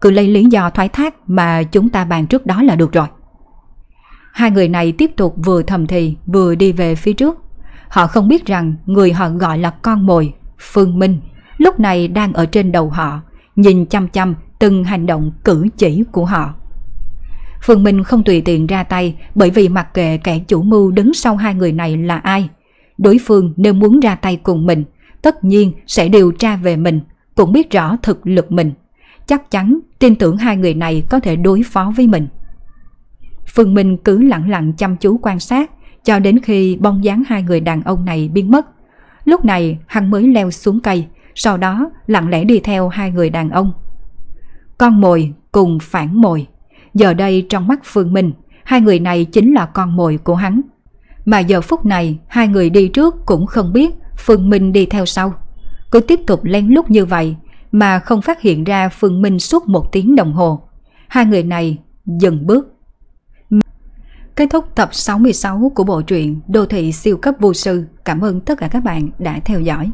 A: Cứ lấy lý do thoái thác mà chúng ta bàn trước đó là được rồi Hai người này tiếp tục vừa thầm thì vừa đi về phía trước Họ không biết rằng người họ gọi là con mồi Phương Minh Lúc này đang ở trên đầu họ Nhìn chăm chăm từng hành động cử chỉ của họ Phương Minh không tùy tiện ra tay bởi vì mặc kệ kẻ chủ mưu đứng sau hai người này là ai. Đối phương nếu muốn ra tay cùng mình tất nhiên sẽ điều tra về mình, cũng biết rõ thực lực mình. Chắc chắn tin tưởng hai người này có thể đối phó với mình. Phương Minh cứ lặng lặng chăm chú quan sát cho đến khi bong dáng hai người đàn ông này biến mất. Lúc này hắn mới leo xuống cây, sau đó lặng lẽ đi theo hai người đàn ông. Con mồi cùng phản mồi. Giờ đây trong mắt Phương Minh, hai người này chính là con mồi của hắn. Mà giờ phút này hai người đi trước cũng không biết Phương Minh đi theo sau. Cứ tiếp tục lén lút như vậy mà không phát hiện ra Phương Minh suốt một tiếng đồng hồ. Hai người này dần bước. Kết thúc tập 66 của bộ truyện Đô thị siêu cấp vô sư. Cảm ơn tất cả các bạn đã theo dõi.